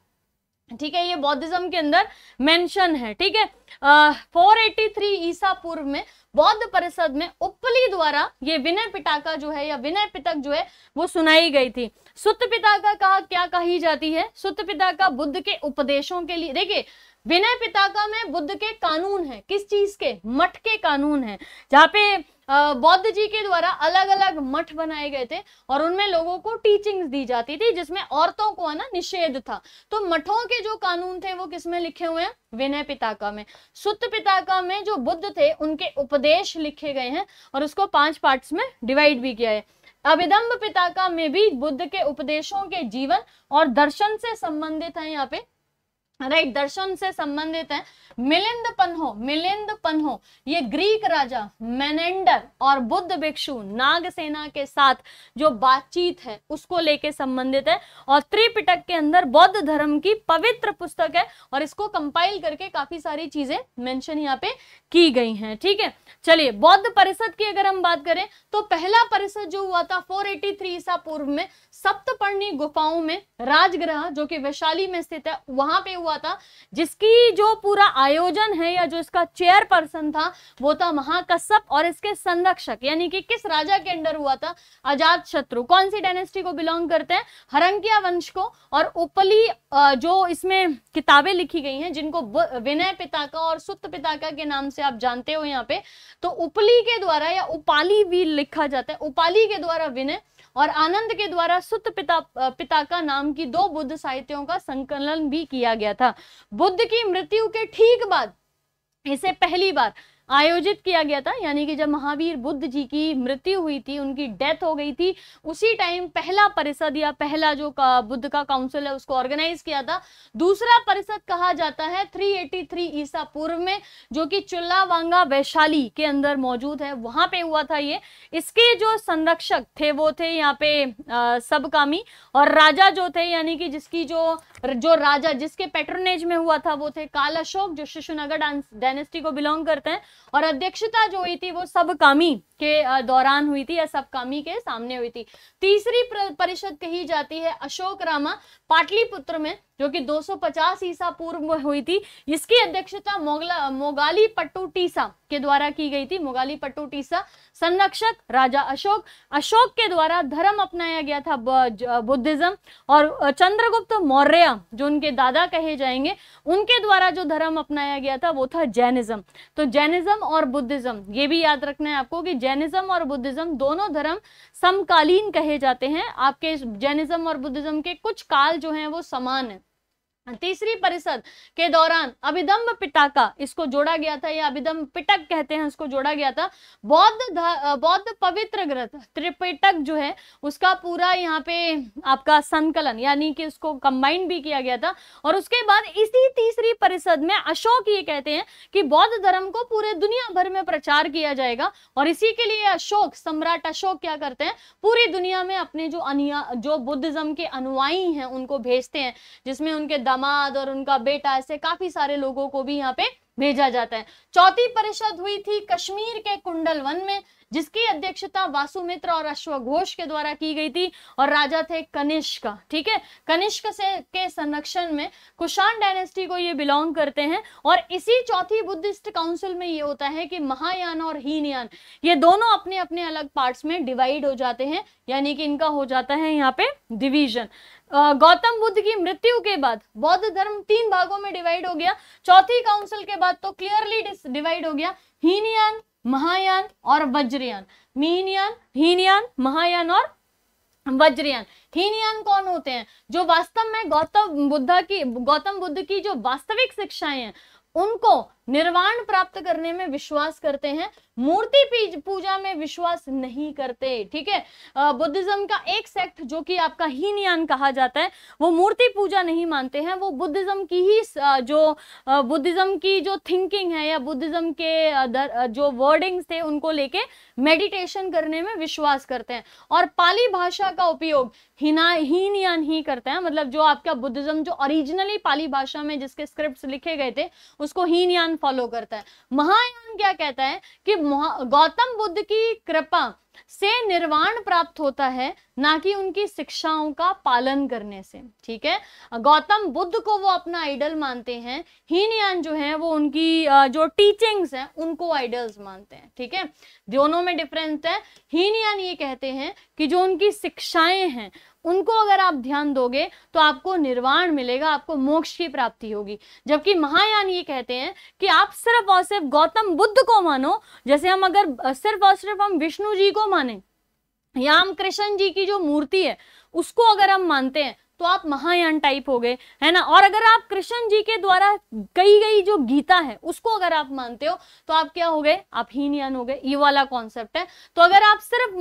ठीक है ये बौद्धिज्म के अंदर मेंशन है ठीक है फोर एटी ईसा पूर्व में बौद्ध परिषद में उप द्वारा ये विनय पिटाका जो है या विनय पिटक जो है वो सुनाई गई थी सुत पिताका कहा क्या कही जाती है सुत पिताका बुद्ध के उपदेशों के लिए देखिए विनय पिताका में बुद्ध के कानून है किस चीज के मठ के कानून है जहाँ पे बौद्ध जी के द्वारा अलग अलग मठ बनाए गए थे और उनमें लोगों को टीचिंग्स दी जाती थी जिसमें औरतों को ना निषेध था तो मठों के जो कानून थे वो किसमें लिखे हुए हैं विनय पिताका में सुत पिताका में जो बुद्ध थे उनके उपदेश लिखे गए हैं और उसको पांच पार्ट्स में डिवाइड भी किया है अभिदम्ब पिताका में भी बुद्ध के उपदेशों के जीवन और दर्शन से संबंधित है यहाँ पे राइट दर्शन से संबंधित है मिलिंद पन्हो मिलिंद पन्हो ये ग्रीक राजा मेनेंडर और बुद्ध भिक्षु नागसेना के साथ जो बातचीत है उसको लेके संबंधित है और त्रिपिटक के अंदर बौद्ध धर्म की पवित्र पुस्तक है और इसको कंपाइल करके काफी सारी चीजें मेंशन यहाँ पे की गई हैं ठीक है चलिए बौद्ध परिषद की अगर हम बात करें तो पहला परिषद जो हुआ था फोर एटी ईसा पूर्व में सप्तपर्णी गुफाओं में राजग्रह जो कि वैशाली में स्थित है वहां पे हुआ हुआ था जिसकी जो पूरा आयोजन है या जो इसका चेयरपर्सन था वो था महाकश्यप और इसके संरक्षक यानी कि किस राजा के अंडर हुआ था अजात शत्रु कौन सी डायनेस्टी को बिलोंग करते हैं हरंकिया वंश को और उपली जो इसमें किताबें लिखी गई हैं जिनको विनय पिता का और सुत पिता का के नाम से आप जानते हो यहाँ पे तो उपली के द्वारा या उपाली भी लिखा जाता है उपाली के द्वारा विनय और आनंद के द्वारा सुत पिता पिता का नाम की दो बुद्ध साहित्यों का संकलन भी किया गया था बुद्ध की मृत्यु के ठीक बाद इसे पहली बार आयोजित किया गया था यानी कि जब महावीर बुद्ध जी की मृत्यु हुई थी उनकी डेथ हो गई थी उसी टाइम पहला परिषद या पहला जो का, बुद्ध का काउंसिल है उसको ऑर्गेनाइज किया था दूसरा परिषद कहा जाता है 383 ईसा पूर्व में जो कि चुल्लावांगा वैशाली के अंदर मौजूद है वहां पे हुआ था ये इसके जो संरक्षक थे वो थे यहाँ पे सबकामी और राजा जो थे यानी कि जिसकी जो जो राजा जिसके पेट्रोनेज में हुआ था वो थे काल अशोक जो शिशुनगर डायनेस्टी को बिलोंग करते हैं और अध्यक्षता जो हुई थी वो सब कामी के दौरान हुई थी या सब कामी के सामने हुई थी तीसरी परिषद कही जाती है अशोक रामा पाटलिपुत्र में जो कि 250 ईसा पूर्व में हुई थी इसकी अध्यक्षता मोगला मोगाली पट्टू टीसा के द्वारा की गई थी मोगाली पट्टू टीसा संरक्षक राजा अशोक अशोक के द्वारा धर्म अपनाया गया था बुद्धिज्म और चंद्रगुप्त मौर्य जो उनके दादा कहे जाएंगे उनके द्वारा जो धर्म अपनाया गया था वो था जैनिज्म तो जैनिज्म और बुद्धिज्म ये भी याद रखना है आपको कि जैनिज्म और बुद्धिज्म दोनों धर्म समकालीन कहे जाते हैं आपके जैनिज्म और बुद्धिज्म के कुछ काल जो है वो समान है तीसरी परिषद के दौरान अभिदम्ब पिटाका इसको जोड़ा गया था या अभिदम्ब पिटक कहते हैं इसको जोड़ा गया था बौद्ध बौद्ध पवित्र ग्रंथ त्रिपिटक जो है उसका पूरा यहाँ पे आपका संकलन यानी कि उसको कंबाइन भी किया गया था और उसके बाद इसी तीसरी परिषद में अशोक ये कहते हैं कि बौद्ध धर्म को पूरे दुनिया भर में प्रचार किया जाएगा और इसी के लिए अशोक सम्राट अशोक क्या करते हैं पूरी दुनिया में अपने जो अनिया जो बुद्धिज्म के अनुयायी हैं उनको भेजते हैं जिसमें उनके दामाद और उनका बेटा ऐसे काफी सारे लोगों को भी यहाँ पे भेजा जाता है चौथी परिषद हुई थी कश्मीर के कुंडल वन में जिसकी अध्यक्षता वासुमित्र और अश्वघोष के द्वारा की गई थी और राजा थे कनिष्क ठीक है कनिष्क से के संरक्षण में कुषाण डायनेस्टी को ये बिलोंग करते हैं और इसी चौथी बुद्धिस्ट काउंसिल में ये होता है कि महायान और हीनयान ये दोनों अपने अपने अलग पार्ट्स में डिवाइड हो जाते हैं यानी कि इनका हो जाता है यहाँ पे डिविजन गौतम बुद्ध की मृत्यु के बाद बौद्ध धर्म तीन भागों में डिवाइड हो गया चौथी काउंसिल के बाद तो क्लियरली डिवाइड हो गया हीनयान महायान और वज्रयान मीनयान हीनयान महायान और वज्रयान हीनयान कौन होते हैं जो वास्तव में गौतम बुद्धा की गौतम बुद्ध की जो वास्तविक शिक्षाएं हैं उनको निर्वाण प्राप्त करने में विश्वास करते हैं मूर्ति पूजा में विश्वास नहीं करते ठीक है बुद्धिज्म का एक सेक्ट जो कि आपका हीनयान कहा जाता है वो मूर्ति पूजा नहीं मानते हैं वो बुद्धिज्म की ही जो बुद्धिज्म की जो थिंकिंग है या बुद्धिज्म के जो वर्डिंग्स थे उनको लेके मेडिटेशन करने में विश्वास करते हैं और पाली भाषा का उपयोग हिना हीनयान ही करते हैं मतलब जो आपका बुद्धिज्म जो ओरिजिनली पाली भाषा में जिसके स्क्रिप्ट लिखे गए थे उसको हीनयान फॉलो करता है महायान क्या कहता है कि गौतम बुद्ध की कृपा से निर्वाण प्राप्त होता है ना कि उनकी शिक्षाओं का पालन करने से ठीक है गौतम बुद्ध को वो अपना आइडल मानते हैं हीनयान जो है वो उनकी जो टीचिंग्स हैं उनको आइडल्स मानते हैं ठीक है दोनों में डिफरेंस है हीनयान ये कहते हैं कि जो उनकी शिक्षाएं हैं उनको अगर आप ध्यान दोगे तो आपको निर्वाण मिलेगा आपको मोक्ष की प्राप्ति होगी जबकि महायान ये कहते हैं कि आप सिर्फ और सिर्फ गौतम बुद्ध को मानो जैसे हम अगर सिर्फ और सिर्फ हम विष्णु जी को माने या हम कृष्ण जी की जो मूर्ति है उसको अगर हम मानते हैं तो आप महायान टाइप हो गए है ना और अगर आप कृष्ण जी के द्वारा कही गई जो गीता है उसको अगर आप मानते हो तो आप क्या हो गए आप हीनयान हो गए ये वाला कॉन्सेप्ट है तो अगर आप सिर्फ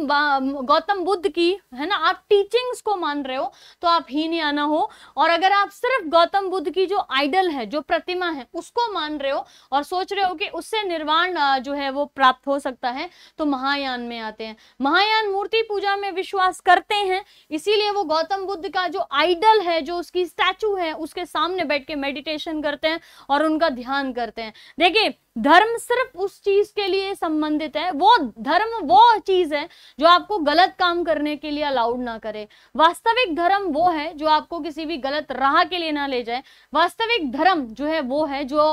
गौतम बुद्ध की है ना आप टीचिंग्स को मान रहे हो तो आप हीनयाना हो और अगर आप सिर्फ गौतम बुद्ध की जो आइडल है जो प्रतिमा है उसको मान रहे हो और सोच रहे हो कि उससे निर्वाण जो है वो प्राप्त हो सकता है तो महायान में आते हैं महायान मूर्ति पूजा में विश्वास करते हैं इसीलिए वो गौतम बुद्ध का जो आइडल आइडल है जो उसकी स्टैचू है उसके सामने बैठ के मेडिटेशन करते हैं और उनका ध्यान करते हैं देखिए धर्म सिर्फ उस चीज के लिए संबंधित है वो धर्म वो चीज है जो आपको गलत काम करने के लिए अलाउड ना करे वास्तविक धर्म वो है जो आपको किसी भी गलत राह के लिए ना ले जाए वास्तविक धर्म जो है वो है जो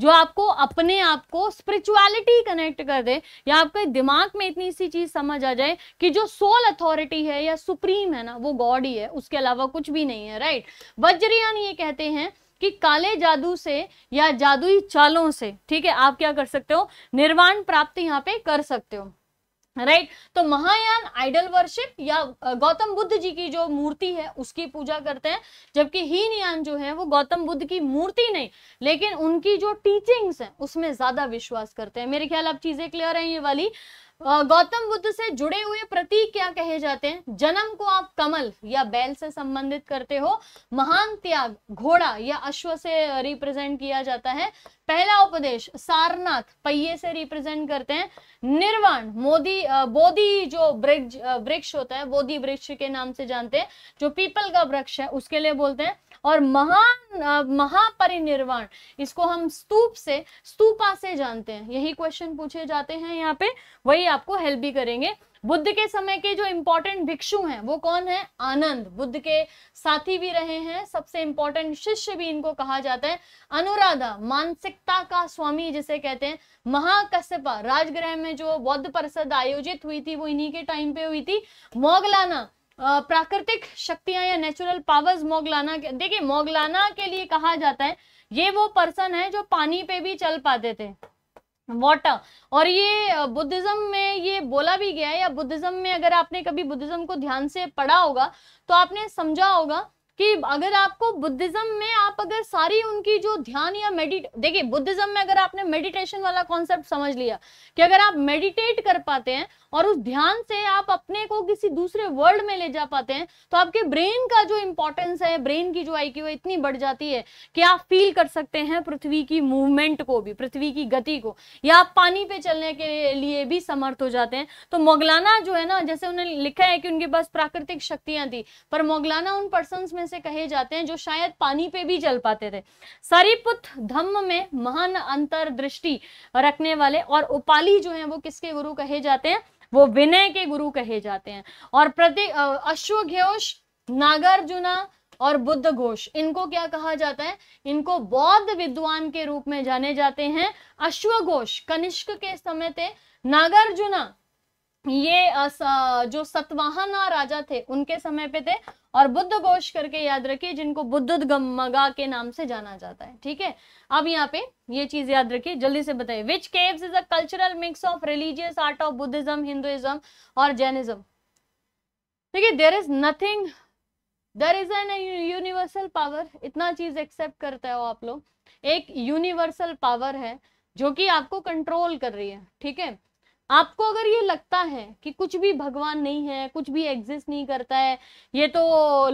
जो आपको अपने आप को स्पिरिचुअलिटी कनेक्ट कर दे या आपके दिमाग में इतनी सी चीज समझ आ जाए कि जो सोल अथॉरिटी है या सुप्रीम है ना वो गॉड ही है उसके अलावा कुछ भी नहीं है राइट वज्रियान ये कहते हैं कि काले जादू से या जादुई चालों से ठीक है आप क्या कर सकते हो निर्वाण प्राप्त यहाँ पे कर सकते हो राइट right? तो महायान आइडल वर्शिप या गौतम बुद्ध जी की जो मूर्ति है उसकी पूजा करते हैं जबकि हीनयान जो है वो गौतम बुद्ध की मूर्ति नहीं लेकिन उनकी जो टीचिंग्स हैं उसमें ज्यादा विश्वास करते हैं मेरे ख्याल आप चीजें क्लियर है ये वाली गौतम बुद्ध से जुड़े हुए प्रतीक क्या कहे जाते हैं जन्म को आप कमल या बैल से संबंधित करते हो महान त्याग घोड़ा या अश्व से रिप्रेजेंट किया जाता है पहला उपदेश सारनाथ पहिए से रिप्रेजेंट करते हैं निर्वाण मोदी बोधी जो वृक्ष वृक्ष होता है बोधि वृक्ष के नाम से जानते हैं जो पीपल का वृक्ष है उसके लिए बोलते हैं और महान महापरिनिर्वाण इसको हम स्तूप से स्तूपा से जानते हैं यही क्वेश्चन पूछे जाते हैं यहाँ पे वही आपको हेल्प भी करेंगे बुद्ध के समय के जो इम्पोर्टेंट भिक्षु हैं वो कौन है आनंद बुद्ध के साथी भी रहे हैं सबसे इम्पोर्टेंट शिष्य भी इनको कहा जाता है अनुराधा मानसिकता का स्वामी जिसे कहते हैं महाकश्यपा राजगृह में जो बौद्ध परिषद आयोजित हुई थी वो इन्हीं के टाइम पे हुई थी मोगलाना प्राकृतिक शक्तियां या नेचुरल पावर्स मोगलाना देखिए मोगलाना के लिए कहा जाता है ये वो पर्सन है जो पानी पे भी चल पाते थे वाटर और ये बुद्धिज्म में ये बोला भी गया है या बुद्धिज्म में अगर आपने कभी बुद्धिज्म को ध्यान से पढ़ा होगा तो आपने समझा होगा कि अगर आपको बुद्धिज्म में आप अगर सारी उनकी जो ध्यान या मेडिट देखिए बुद्धिज्म में अगर आपने मेडिटेशन वाला कॉन्सेप्ट समझ लिया कि अगर आप मेडिटेट कर पाते हैं और उस ध्यान से आप अपने को किसी दूसरे वर्ल्ड में ले जा पाते हैं तो आपके ब्रेन का जो इंपॉर्टेंस है ब्रेन की जो आई इतनी बढ़ जाती है कि आप फील कर सकते हैं पृथ्वी की मूवमेंट को भी पृथ्वी की गति को या आप पानी पे चलने के लिए भी समर्थ हो जाते हैं तो मोगलाना जो है ना जैसे उन्हें लिखा है कि उनके पास प्राकृतिक शक्तियां थी पर मोगलाना उन पर्सन में से कहे जाते हैं जो शायद पानी पे भी चल पाते थे सरिपुत धम्म में महान अंतर दृष्टि रखने वाले और उपाली जो है वो किसके गुरु कहे जाते हैं वो विनय के गुरु कहे जाते हैं और प्रति अश्वघोष नागार्जुना और बुद्ध घोष इनको क्या कहा जाता है इनको बौद्ध विद्वान के रूप में जाने जाते हैं अश्वघोष कनिष्क के समय थे नागार्जुना ये जो सतवाहना राजा थे उनके समय पे थे और बुद्ध घोष करके याद रखिए जिनको बुद्ध गमगा के नाम से जाना जाता है ठीक है अब यहाँ पे ये चीज याद रखिए जल्दी से बताइए which caves is a cultural mix of religious art of Buddhism Hinduism और जैनिज्म ठीक है there is nothing there is an universal power इतना चीज एक्सेप्ट है वो आप लोग एक यूनिवर्सल पावर है जो कि आपको कंट्रोल कर रही है ठीक है आपको अगर ये लगता है कि कुछ भी भगवान नहीं है कुछ भी एग्जिस्ट नहीं करता है ये तो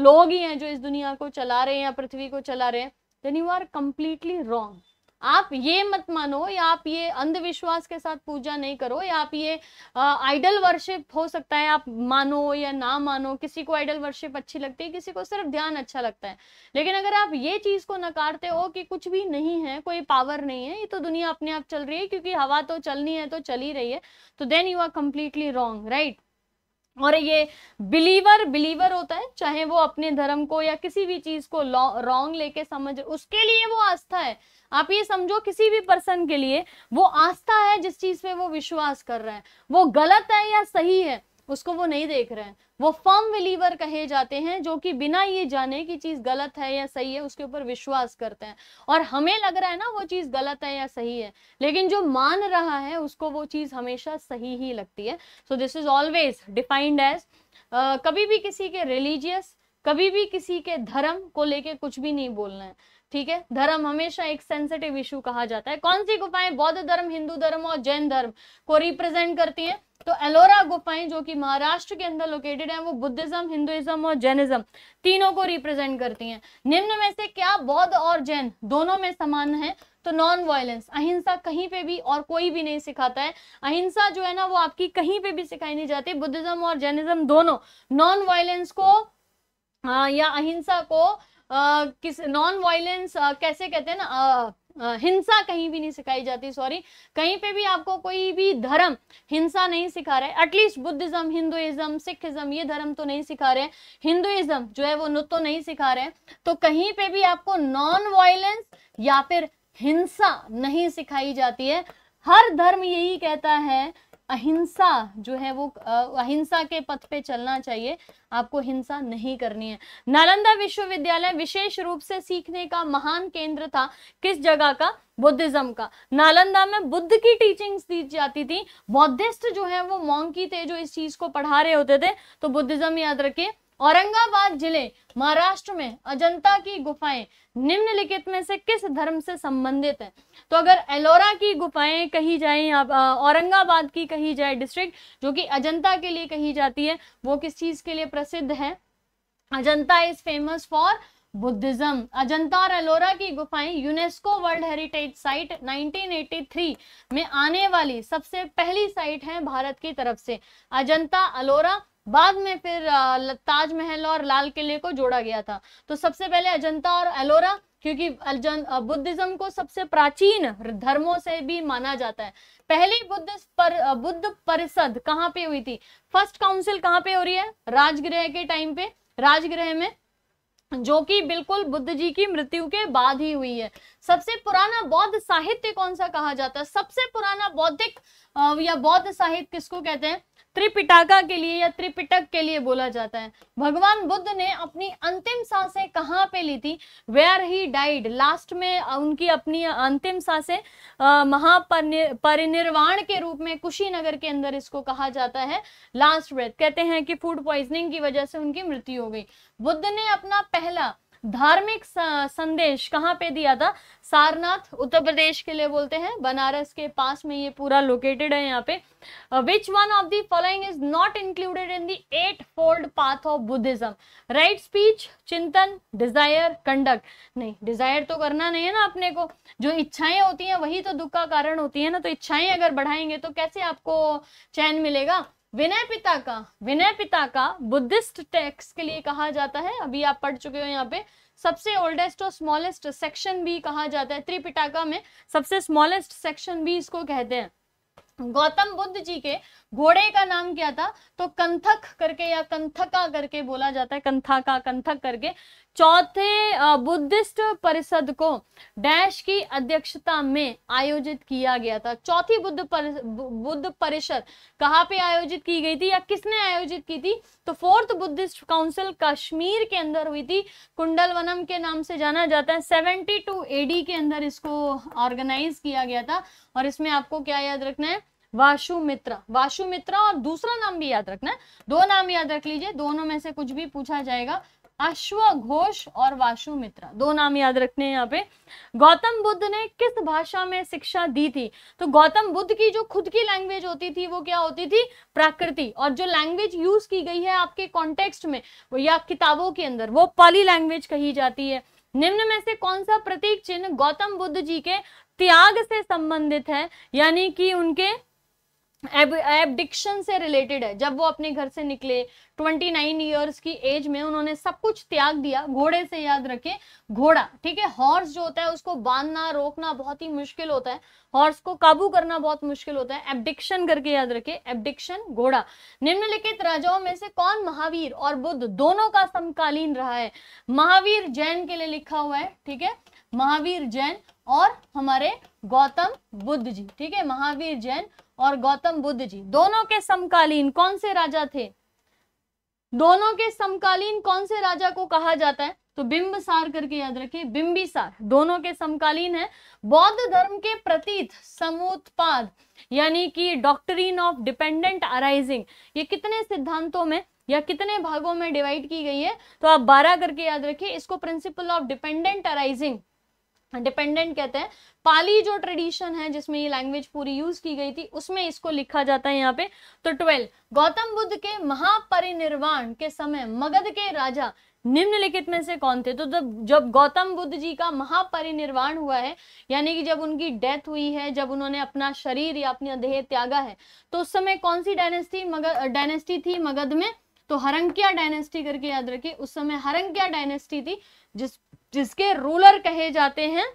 लोग ही हैं जो इस दुनिया को चला रहे हैं या पृथ्वी को चला रहे हैं then you are completely wrong आप ये मत मानो या आप ये अंधविश्वास के साथ पूजा नहीं करो या आप ये आइडल वर्शिप हो सकता है आप मानो या ना मानो किसी को आइडल वर्शिप अच्छी लगती है किसी को सिर्फ ध्यान अच्छा लगता है लेकिन अगर आप ये चीज को नकारते हो कि कुछ भी नहीं है कोई पावर नहीं है ये तो दुनिया अपने आप चल रही है क्योंकि हवा तो चलनी है तो चल ही रही है तो then you are completely wrong right और ये बिलीवर बिलीवर होता है चाहे वो अपने धर्म को या किसी भी चीज को रॉन्ग लेके समझ उसके लिए वो आस्था है आप ये समझो किसी भी पर्सन के लिए वो आस्था है जिस चीज पे वो विश्वास कर रहे हैं वो गलत है या सही है उसको वो नहीं देख रहे हैं वो फर्म बिलीवर कहे जाते हैं जो कि बिना ये जाने कि चीज़ गलत है या सही है उसके ऊपर विश्वास करते हैं और हमें लग रहा है ना वो चीज़ गलत है या सही है लेकिन जो मान रहा है उसको वो चीज़ हमेशा सही ही लगती है so this is always defined as कभी भी किसी के रिलीजियस कभी भी किसी के धर्म को लेके कुछ भी नहीं बोलना है ठीक है धर्म हमेशा एक सेंसिटिव इशू कहा जाता है कौन सी गुफाएं बौद्ध धर्म हिंदू धर्म और जैन धर्म को रिप्रेजेंट करती हैं तो एलोरा गुफाएं जो कि महाराष्ट्र के अंदर लोकेटेड हैं वो बुद्धिज्म हिंदुइज्म और जैनिज्म तीनों को रिप्रेजेंट करती हैं निम्न में से क्या बौद्ध और जैन दोनों में समान है तो नॉन वायलेंस अहिंसा कहीं पे भी और कोई भी नहीं सिखाता है अहिंसा जो है ना वो आपकी कहीं पे भी सिखाई नहीं जाती बुद्धिज्म और जैनिज्म दोनों नॉन वायलेंस को आ, हाँ, या अहिंसा को किस नॉन वायलेंस कैसे कहते हैं ना हिंसा कहीं भी नहीं सिखाई जाती सॉरी कहीं पे भी आपको कोई भी धर्म हिंसा नहीं सिखा रहे एटलीस्ट बुद्धिज्म हिंदुइज्म सिखिज्म ये धर्म तो नहीं सिखा रहे हैं हिंदुइज्म जो है वो नुत तो नहीं सिखा रहे हैं तो कहीं पे भी आपको नॉन वायलेंस या फिर हिंसा नहीं सिखाई जाती है हर धर्म यही कहता है अहिंसा जो है वो अहिंसा के पथ पे चलना चाहिए आपको हिंसा नहीं करनी है नालंदा विश्वविद्यालय विशेष रूप से सीखने का महान केंद्र था किस जगह का बुद्धिज्म का नालंदा में बुद्ध की टीचिंग्स दी जाती थी बौद्धिस्ट जो है वो मौंकी थे जो इस चीज को पढ़ा रहे होते थे तो बुद्धिज्म याद रखिए औरंगाबाद जिले महाराष्ट्र में अजंता की गुफाएं निम्नलिखित में से किस धर्म से संबंधित है तो अगर एलोरा की गुफाएं कही जाए औरंगाबाद की कही जाए डिस्ट्रिक्ट जो कि अजंता के लिए कही जाती है वो किस चीज के लिए प्रसिद्ध है Ajanta is famous for Buddhism Ajanta और एलोरा की गुफाएं यूनेस्को वर्ल्ड हेरिटेज साइट 1983 में आने वाली सबसे पहली साइट है भारत की तरफ से अजंता अलोरा बाद में फिर ताजमहल और लाल किले को जोड़ा गया था तो सबसे पहले अजंता और एलोरा क्योंकि बुद्धिज्म को सबसे प्राचीन धर्मों से भी माना जाता है पहली बुद्ध पर बुद्ध परिषद कहाँ पे हुई थी फर्स्ट काउंसिल कहाँ पे हो रही है राजगृह के टाइम पे राजगृह में जो कि बिल्कुल बुद्ध जी की मृत्यु के बाद ही हुई है सबसे पुराना बौद्ध साहित्य कौन सा कहा जाता है सबसे पुराना बौद्धिक या बौद्ध साहित्य किसको कहते हैं त्रिपिटाका के लिए या त्रिपिटक के लिए बोला जाता है भगवान बुद्ध ने अपनी अंतिम सांसें कहाँ पे ली थी वेयर ही डाइड लास्ट में उनकी अपनी अंतिम सांसें महापरिनिर्वाण के रूप में कुशीनगर के अंदर इसको कहा जाता है लास्ट ब्रेथ कहते हैं कि फूड प्वाइजनिंग की वजह से उनकी मृत्यु हो गई बुद्ध ने अपना पहला धार्मिक संदेश कहाँ पे दिया था सारनाथ उत्तर प्रदेश के लिए बोलते हैं बनारस के पास में ये पूरा लोकेटेड है यहाँ पे which one of the following is not included in the eightfold path of Buddhism right speech चिंतन डिजायर कंडक्ट नहीं डिजायर तो करना नहीं है ना अपने को जो इच्छाएं होती हैं वही तो दुख का कारण होती है ना तो इच्छाएं अगर बढ़ाएंगे तो कैसे आपको चैन मिलेगा विनय पिता का विनय पिता का बुद्धिस्ट टेक्स्ट के लिए कहा जाता है अभी आप पढ़ चुके हो यहाँ पे सबसे ओल्डेस्ट और स्मॉलेस्ट सेक्शन भी कहा जाता है त्रिपिटाका में सबसे स्मॉलेस्ट सेक्शन भी इसको कहते हैं गौतम बुद्ध जी के घोड़े का नाम क्या था तो कंथक करके या कंथका करके बोला जाता है कंथाका कंथक करके चौथे बुद्धिस्ट परिषद को डैश की अध्यक्षता में आयोजित किया गया था चौथी बुद्ध पर, बुद्ध परिषद कहाँ पे आयोजित की गई थी या किसने आयोजित की थी तो फोर्थ बुद्धिस्ट काउंसिल कश्मीर के अंदर हुई थी कुंडलवनम के नाम से जाना जाता है 72 एडी के अंदर इसको ऑर्गेनाइज किया गया था और इसमें आपको क्या याद रखना है वाशुमित्रा वाशुमित्रा और दूसरा नाम भी याद रखना है दो नाम याद रख लीजिए दोनों में से कुछ भी पूछा जाएगा अश्व घोष और वाशुमित्रा दो नाम याद रखने हैं यहाँ पे गौतम बुद्ध ने किस भाषा में शिक्षा दी थी तो गौतम बुद्ध की जो खुद की लैंग्वेज होती थी वो क्या होती थी प्राकृति और जो लैंग्वेज यूज की गई है आपके कॉन्टेक्स्ट में या किताबों के अंदर वो पाली लैंग्वेज कही जाती है निम्न में से कौन सा प्रतीक चिन्ह गौतम बुद्ध जी के त्याग से संबंधित है यानी कि उनके एबडिक्शन से रिलेटेड है जब वो अपने घर से निकले 29 नाइन ईयर्स की एज में उन्होंने सब कुछ त्याग दिया घोड़े से याद रखे घोड़ा ठीक है हॉर्स जो होता है उसको बांधना रोकना बहुत ही मुश्किल होता है हॉर्स को काबू करना बहुत मुश्किल होता है एबडिक्शन करके याद रखे एबडिक्शन घोड़ा निम्नलिखित राजाओं में से कौन महावीर और बुद्ध दोनों का समकालीन रहा है महावीर जैन के लिए लिखा हुआ है ठीक है महावीर जैन और हमारे गौतम बुद्ध जी ठीक है महावीर जैन और गौतम बुद्ध जी दोनों के समकालीन कौन से राजा थे दोनों के समकालीन कौन से राजा को कहा जाता है तो बिंबसार करके याद रखिए बिंबिसार दोनों के समकालीन है बौद्ध धर्म के प्रतीत समुत्पाद यानी कि डॉक्टरीन ऑफ डिपेंडेंट अराइजिंग ये कितने सिद्धांतों में या कितने भागों में डिवाइड की गई है तो आप बारह करके याद रखिए इसको principle of dependent arising dependent कहते हैं पाली जो ट्रेडिशन है जिसमें ये लैंग्वेज पूरी यूज की गई थी उसमें इसको लिखा जाता है यहाँ पे तो ट्वेल्व गौतम बुद्ध के महापरिनिर्वाण के समय मगध के राजा निम्नलिखित में से कौन थे तो जब जब गौतम बुद्ध जी का महापरिनिर्वाण हुआ है यानी कि जब उनकी डेथ हुई है जब उन्होंने अपना शरीर या अपना देह त्यागा है तो उस समय कौन सी डायनेस्टी मगध डायनेस्टी थी मगध में तो हरंकिया डायनेस्टी करके याद रखिए उस समय हरंकिया डायनेस्टी थी जिस जिसके रूलर कहे जाते हैं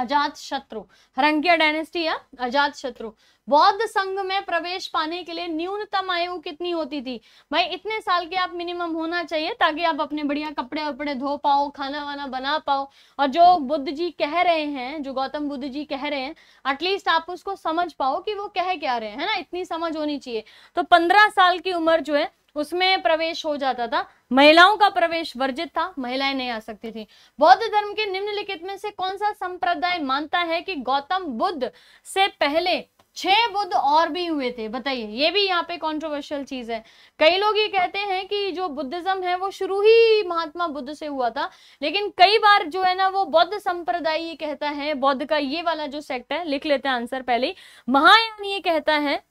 अजात शत्रु हरंगिया डायनेस्टी या अजात शत्रु बौद्ध संघ में प्रवेश पाने के लिए न्यूनतम आयु कितनी होती थी भाई इतने साल के आप मिनिमम होना चाहिए ताकि आप अपने बढ़िया कपड़े वपड़े धो पाओ खाना वाना बना पाओ और जो बुद्ध जी कह रहे हैं जो गौतम बुद्ध जी कह रहे हैं एटलीस्ट आप उसको समझ पाओ कि वो कह क्या रहे हैं ना इतनी समझ होनी चाहिए तो पंद्रह साल की उम्र जो है उसमें प्रवेश हो जाता था महिलाओं का प्रवेश वर्जित था महिलाएं नहीं आ सकती थी बौद्ध धर्म के निम्नलिखित में से कौन सा संप्रदाय मानता है कि गौतम बुद्ध से पहले छह बुद्ध और भी हुए थे बताइए ये भी यहाँ पे कंट्रोवर्शियल चीज है कई लोग ये कहते हैं कि जो बुद्धिज्म है वो शुरू ही महात्मा बुद्ध से हुआ था लेकिन कई बार जो है ना वो बौद्ध संप्रदाय ये कहता है बौद्ध का ये वाला जो सेक्ट है लिख लेते हैं आंसर पहले महायान ये कहता है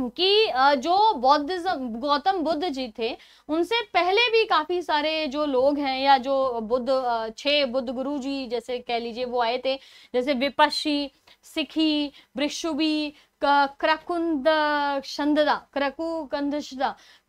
कि जो बौद्धिज्म गौतम बुद्ध जी थे उनसे पहले भी काफ़ी सारे जो लोग हैं या जो बुद्ध छह बुद्ध गुरु जी जैसे कह लीजिए वो आए थे जैसे विपक्षी सिखी ब्रिशुबी क्रकुंद छंददा कन मुनि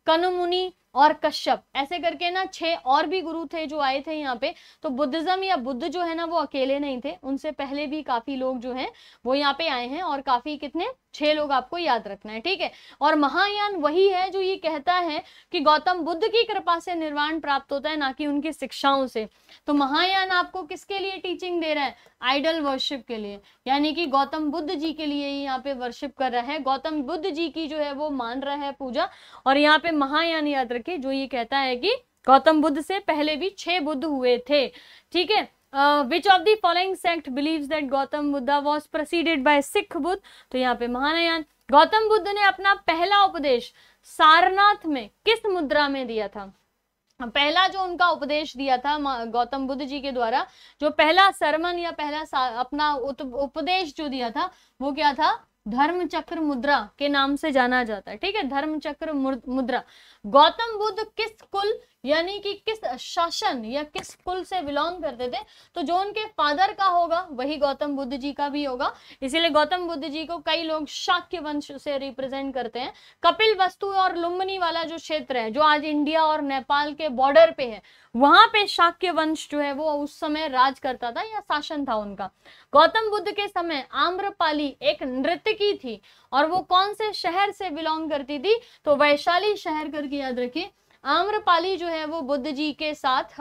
कनमुनि और कश्यप ऐसे करके ना छह और भी गुरु थे जो आए थे यहाँ पे तो बुद्धिज्म या बुद्ध जो है ना वो अकेले नहीं थे उनसे पहले भी काफी लोग जो हैं वो यहाँ पे आए हैं और काफी कितने छह लोग आपको याद रखना है ठीक है और महायान वही है जो ये कहता है कि गौतम बुद्ध की कृपा से निर्वाण प्राप्त होता है ना कि उनकी शिक्षाओं से तो महायान आपको किसके लिए टीचिंग दे रहा है आइडल वर्शिप के लिए यानी कि गौतम बुद्ध जी के लिए ही यहाँ पे वर्शिप कर रहा है गौतम बुद्ध जी की जो है वो मान रहा है पूजा और यहाँ पे महायान याद रख करके जो ये कहता है कि गौतम बुद्ध से पहले भी छह बुद्ध हुए थे ठीक है which of the following sect believe that Gautam Buddha was proceeded by Sikh Buddha तो यहाँ पे महानयान गौतम बुद्ध ने अपना पहला उपदेश सारनाथ में किस मुद्रा में दिया था पहला जो उनका उपदेश दिया था गौतम बुद्ध जी के द्वारा जो पहला सरमन या पहला अपना उपदेश जो दिया था वो क्या था धर्म चक्र मुद्रा के नाम से जाना जाता है ठीक है धर्म चक्र मुद्रा गौतम बुद्ध किस कुल यानी कि किस शासन या किस कुल से बिलोंग करते थे तो जो उनके फादर का होगा वही गौतम बुद्ध जी का भी होगा इसीलिए गौतम बुद्ध जी को कई लोग शाक्य वंश से रिप्रेजेंट करते हैं कपिल वस्तु और लुम्बनी वाला जो क्षेत्र है जो आज इंडिया और नेपाल के बॉर्डर पे है वहां पे शाक्य वंश जो है वो उस समय राज करता था या शासन था उनका गौतम बुद्ध के समय आम्रपाली एक नृत्य की थी और वो कौन से शहर से बिलोंग करती थी तो वैशाली शहर करके याद रखिए आम्रपाली जो है वो बुद्ध जी के साथ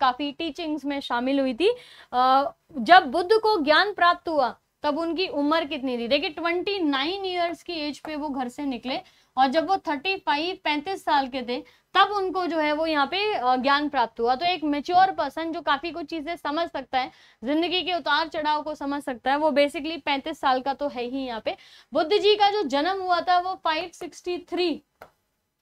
काफ़ी टीचिंग्स में शामिल हुई थी आ, जब बुद्ध को ज्ञान प्राप्त हुआ तब उनकी उम्र कितनी थी देखिए ट्वेंटी नाइन ईयर्स की एज पे वो घर से निकले और जब वो थर्टी फाइव पैंतीस साल के थे तब उनको जो है वो यहाँ पे ज्ञान प्राप्त हुआ तो एक मेच्योर पर्सन जो काफी कुछ चीजें समझ सकता है जिंदगी के उतार चढ़ाव को समझ सकता है वो बेसिकली पैंतीस साल का तो है ही यहाँ पे बुद्ध जी का जो जन्म हुआ था वो five sixty three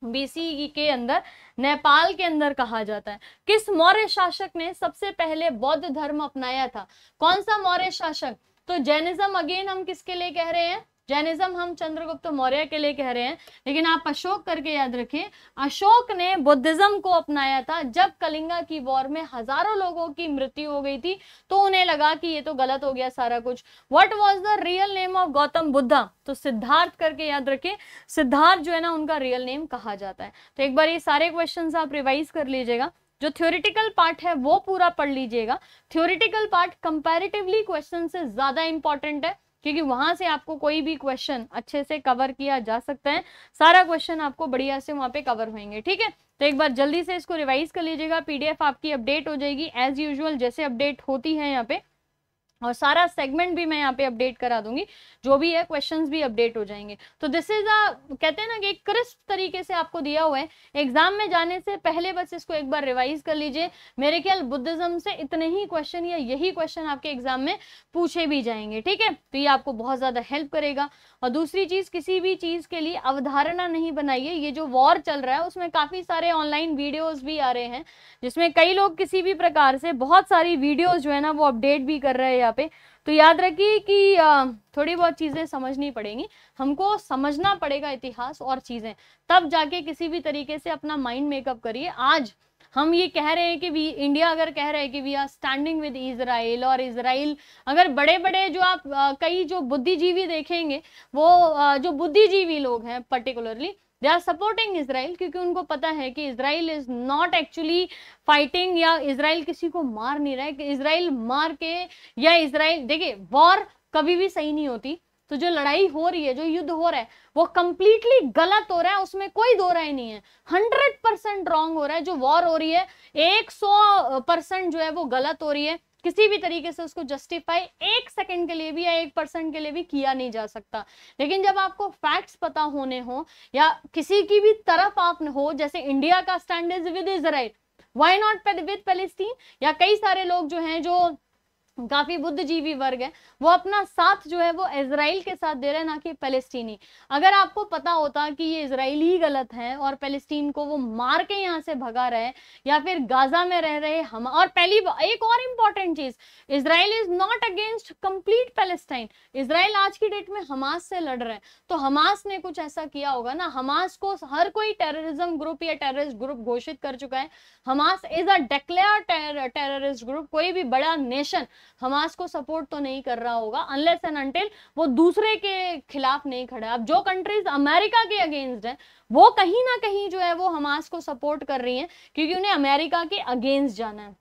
BC e के अंदर नेपाल के अंदर कहा जाता है किस मौर्य शासक ने सबसे पहले बौद्ध धर्म अपनाया था कौन सा मौर्य शासक तो जैनिज्म अगेन हम किसके लिए कह रहे हैं जैनिज्म हम चंद्रगुप्त मौर्य के लिए कह रहे हैं लेकिन आप अशोक करके याद रखें अशोक ने बुद्धिज्म को अपनाया था जब कलिंगा की वॉर में हजारों लोगों की मृत्यु हो गई थी तो उन्हें लगा कि ये तो गलत हो गया सारा कुछ what was the real name of Gautam Buddha तो सिद्धार्थ करके याद रखें सिद्धार्थ जो है ना उनका रियल नेम कहा जाता है तो एक बार ये सारे क्वेश्चन आप रिवाइज कर लीजिएगा जो थ्योरिटिकल पार्ट है वो पूरा पढ़ लीजिएगा थ्योरिटिकल पार्ट कंपैरेटिवली क्वेश्चन से ज्यादा इंपॉर्टेंट है क्योंकि वहां से आपको कोई भी क्वेश्चन अच्छे से कवर किया जा सकता है सारा क्वेश्चन आपको बढ़िया से वहां पे कवर होंगे ठीक है तो एक बार जल्दी से इसको रिवाइज कर लीजिएगा पीडीएफ आपकी अपडेट हो जाएगी एज यूजल जैसे अपडेट होती है यहाँ पे और सारा सेगमेंट भी मैं यहाँ पे अपडेट करा दूंगी जो भी है क्वेश्चंस भी अपडेट हो जाएंगे तो दिस इज अ कहते हैं ना कि एक क्रिस्प तरीके से आपको दिया हुआ है एग्जाम में जाने से पहले बस इसको एक बार रिवाइज कर लीजिए मेरे ख्याल बुद्धिज्म से इतने ही क्वेश्चन या यही क्वेश्चन आपके एग्जाम में पूछे भी जाएंगे ठीक है तो ये आपको बहुत ज्यादा हेल्प करेगा और दूसरी चीज़ किसी भी चीज़ के लिए अवधारणा नहीं बनाइए ये जो वॉर चल रहा है उसमें काफ़ी सारे ऑनलाइन वीडियोस भी आ रहे हैं जिसमें कई लोग किसी भी प्रकार से बहुत सारी वीडियोस जो है ना वो अपडेट भी कर रहे हैं यहाँ पे तो याद रखिए कि थोड़ी बहुत चीज़ें समझनी पड़ेंगी हमको समझना पड़ेगा इतिहास और चीज़ें तब जाके किसी भी तरीके से अपना माइंड मेकअप करिए आज हम ये कह रहे हैं कि वी इंडिया अगर कह रहे हैं कि we are standing with Israel और इसराइल अगर बड़े बड़े जो आप कई जो बुद्धिजीवी देखेंगे वो जो बुद्धिजीवी लोग हैं particularly they are supporting Israel क्योंकि उनको पता है कि Israel is not actually fighting या इसराइल किसी को मार नहीं रहा है कि इसराइल मार के या इसराइल देखिए वॉर कभी भी सही नहीं होती तो जो लड़ाई हो रही है जो युद्ध हो रहा है वो कंप्लीटली गलत हो रहा है उसमें कोई दो राय नहीं है हंड्रेड परसेंट रॉन्ग हो रहा है जो वॉर हो रही है एक सौ परसेंट जो है वो गलत हो रही है किसी भी तरीके से उसको जस्टिफाई एक सेकंड के लिए भी या एक परसेंट के लिए भी किया नहीं जा सकता लेकिन जब आपको फैक्ट्स पता होने हो या किसी की भी तरफ आप हो जैसे इंडिया का stand is with Israel why not with Palestine या कई सारे लोग जो हैं जो काफ़ी जीवी वर्ग है वो अपना साथ जो है वो इसराइल के साथ दे रहे हैं ना कि पैलेस्टीनी अगर आपको पता होता कि ये इसराइल ही गलत है और पैलेस्टीन को वो मार के यहाँ से भगा रहे हैं या फिर गाजा में रह रहे हम और पहली एक और इम्पॉर्टेंट चीज़ Israel is not against complete Palestine Israel आज की डेट में हमास से लड़ रहे हैं तो हमास ने कुछ ऐसा किया होगा ना हमास को हर कोई टेररिज्म ग्रुप या टेररिस्ट ग्रुप घोषित कर चुका है Hamas is a declare terrorist group कोई भी बड़ा नेशन हमास को सपोर्ट तो नहीं कर रहा होगा अनलेस एंड अनटिल वो दूसरे के खिलाफ नहीं खड़ा अब जो कंट्रीज अमेरिका के अगेंस्ट है वो कहीं ना कहीं जो है वो हमास को सपोर्ट कर रही है क्योंकि उन्हें अमेरिका के अगेंस्ट जाना है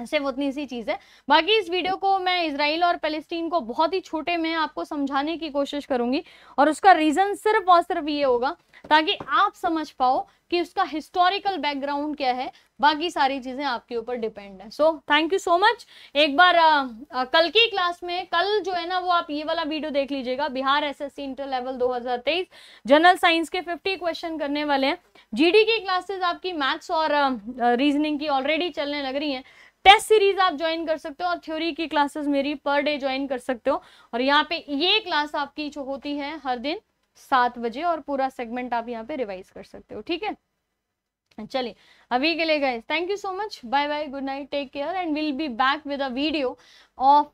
सिर्फ उतनी सी चीज़ है बाकी इस वीडियो को मैं इसराइल और पैलेस्टीन को बहुत ही छोटे में आपको समझाने की कोशिश करूंगी और उसका रीज़न सिर्फ और सिर्फ ये होगा ताकि आप समझ पाओ कि उसका हिस्टोरिकल बैकग्राउंड क्या है बाकी सारी चीज़ें आपके ऊपर डिपेंड है so thank you so much एक बार आ, आ, कल की क्लास में कल जो है ना वो आप ये वाला वीडियो देख लीजिएगा Bihar SSC inter level 2023 general science के 50 क्वेश्चन करने वाले हैं जीडी की क्लासेस आपकी मैथ्स और रीजनिंग की ऑलरेडी चलने लग रही हैं टेस्ट सीरीज आप ज्वाइन कर सकते हो और थ्योरी की क्लासेस मेरी पर डे ज्वाइन कर सकते हो और यहाँ पे ये क्लास आपकी जो होती है हर दिन सात बजे और पूरा सेगमेंट आप यहाँ पे रिवाइज कर सकते हो ठीक है चलिए अभी के लिए गए thank you so much bye bye good night take care and will be back with a video of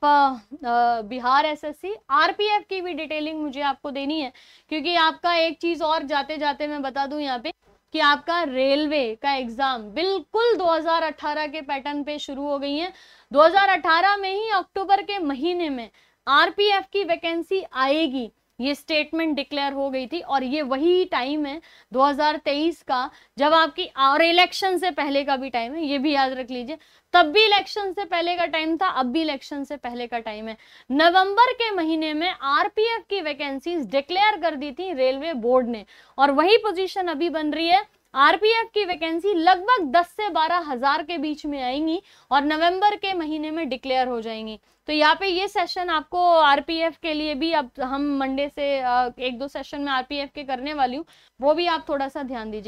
Bihar SSC RPF की भी डिटेलिंग मुझे आपको देनी है क्योंकि आपका एक चीज और जाते जाते मैं बता दूं यहाँ पे कि आपका रेलवे का एग्ज़ाम बिल्कुल 2018 के पैटर्न पे शुरू हो गई है 2018 में ही अक्टूबर के महीने में आरपीएफ की वैकेंसी आएगी ये स्टेटमेंट डिक्लेयर हो गई थी और ये वही टाइम है 2023 का जब आपकी और इलेक्शन से पहले का भी टाइम है ये भी याद रख लीजिए तब भी इलेक्शन से पहले का टाइम था अब भी इलेक्शन से पहले का टाइम है नवंबर के महीने में आरपीएफ की वैकेंसीज डिक्लेयर कर दी थी रेलवे बोर्ड ने और वही पोजीशन अभी बन रही है आरपीएफ की वैकेंसी लगभग 10 से बारह हजार के बीच में आएंगी और नवंबर के महीने में डिक्लेयर हो जाएंगी तो यहाँ पे ये सेशन आपको आरपीएफ के लिए भी अब हम मंडे से एक दो सेशन में आरपीएफ के करने वाली हूँ वो भी आप थोड़ा सा ध्यान दीजिए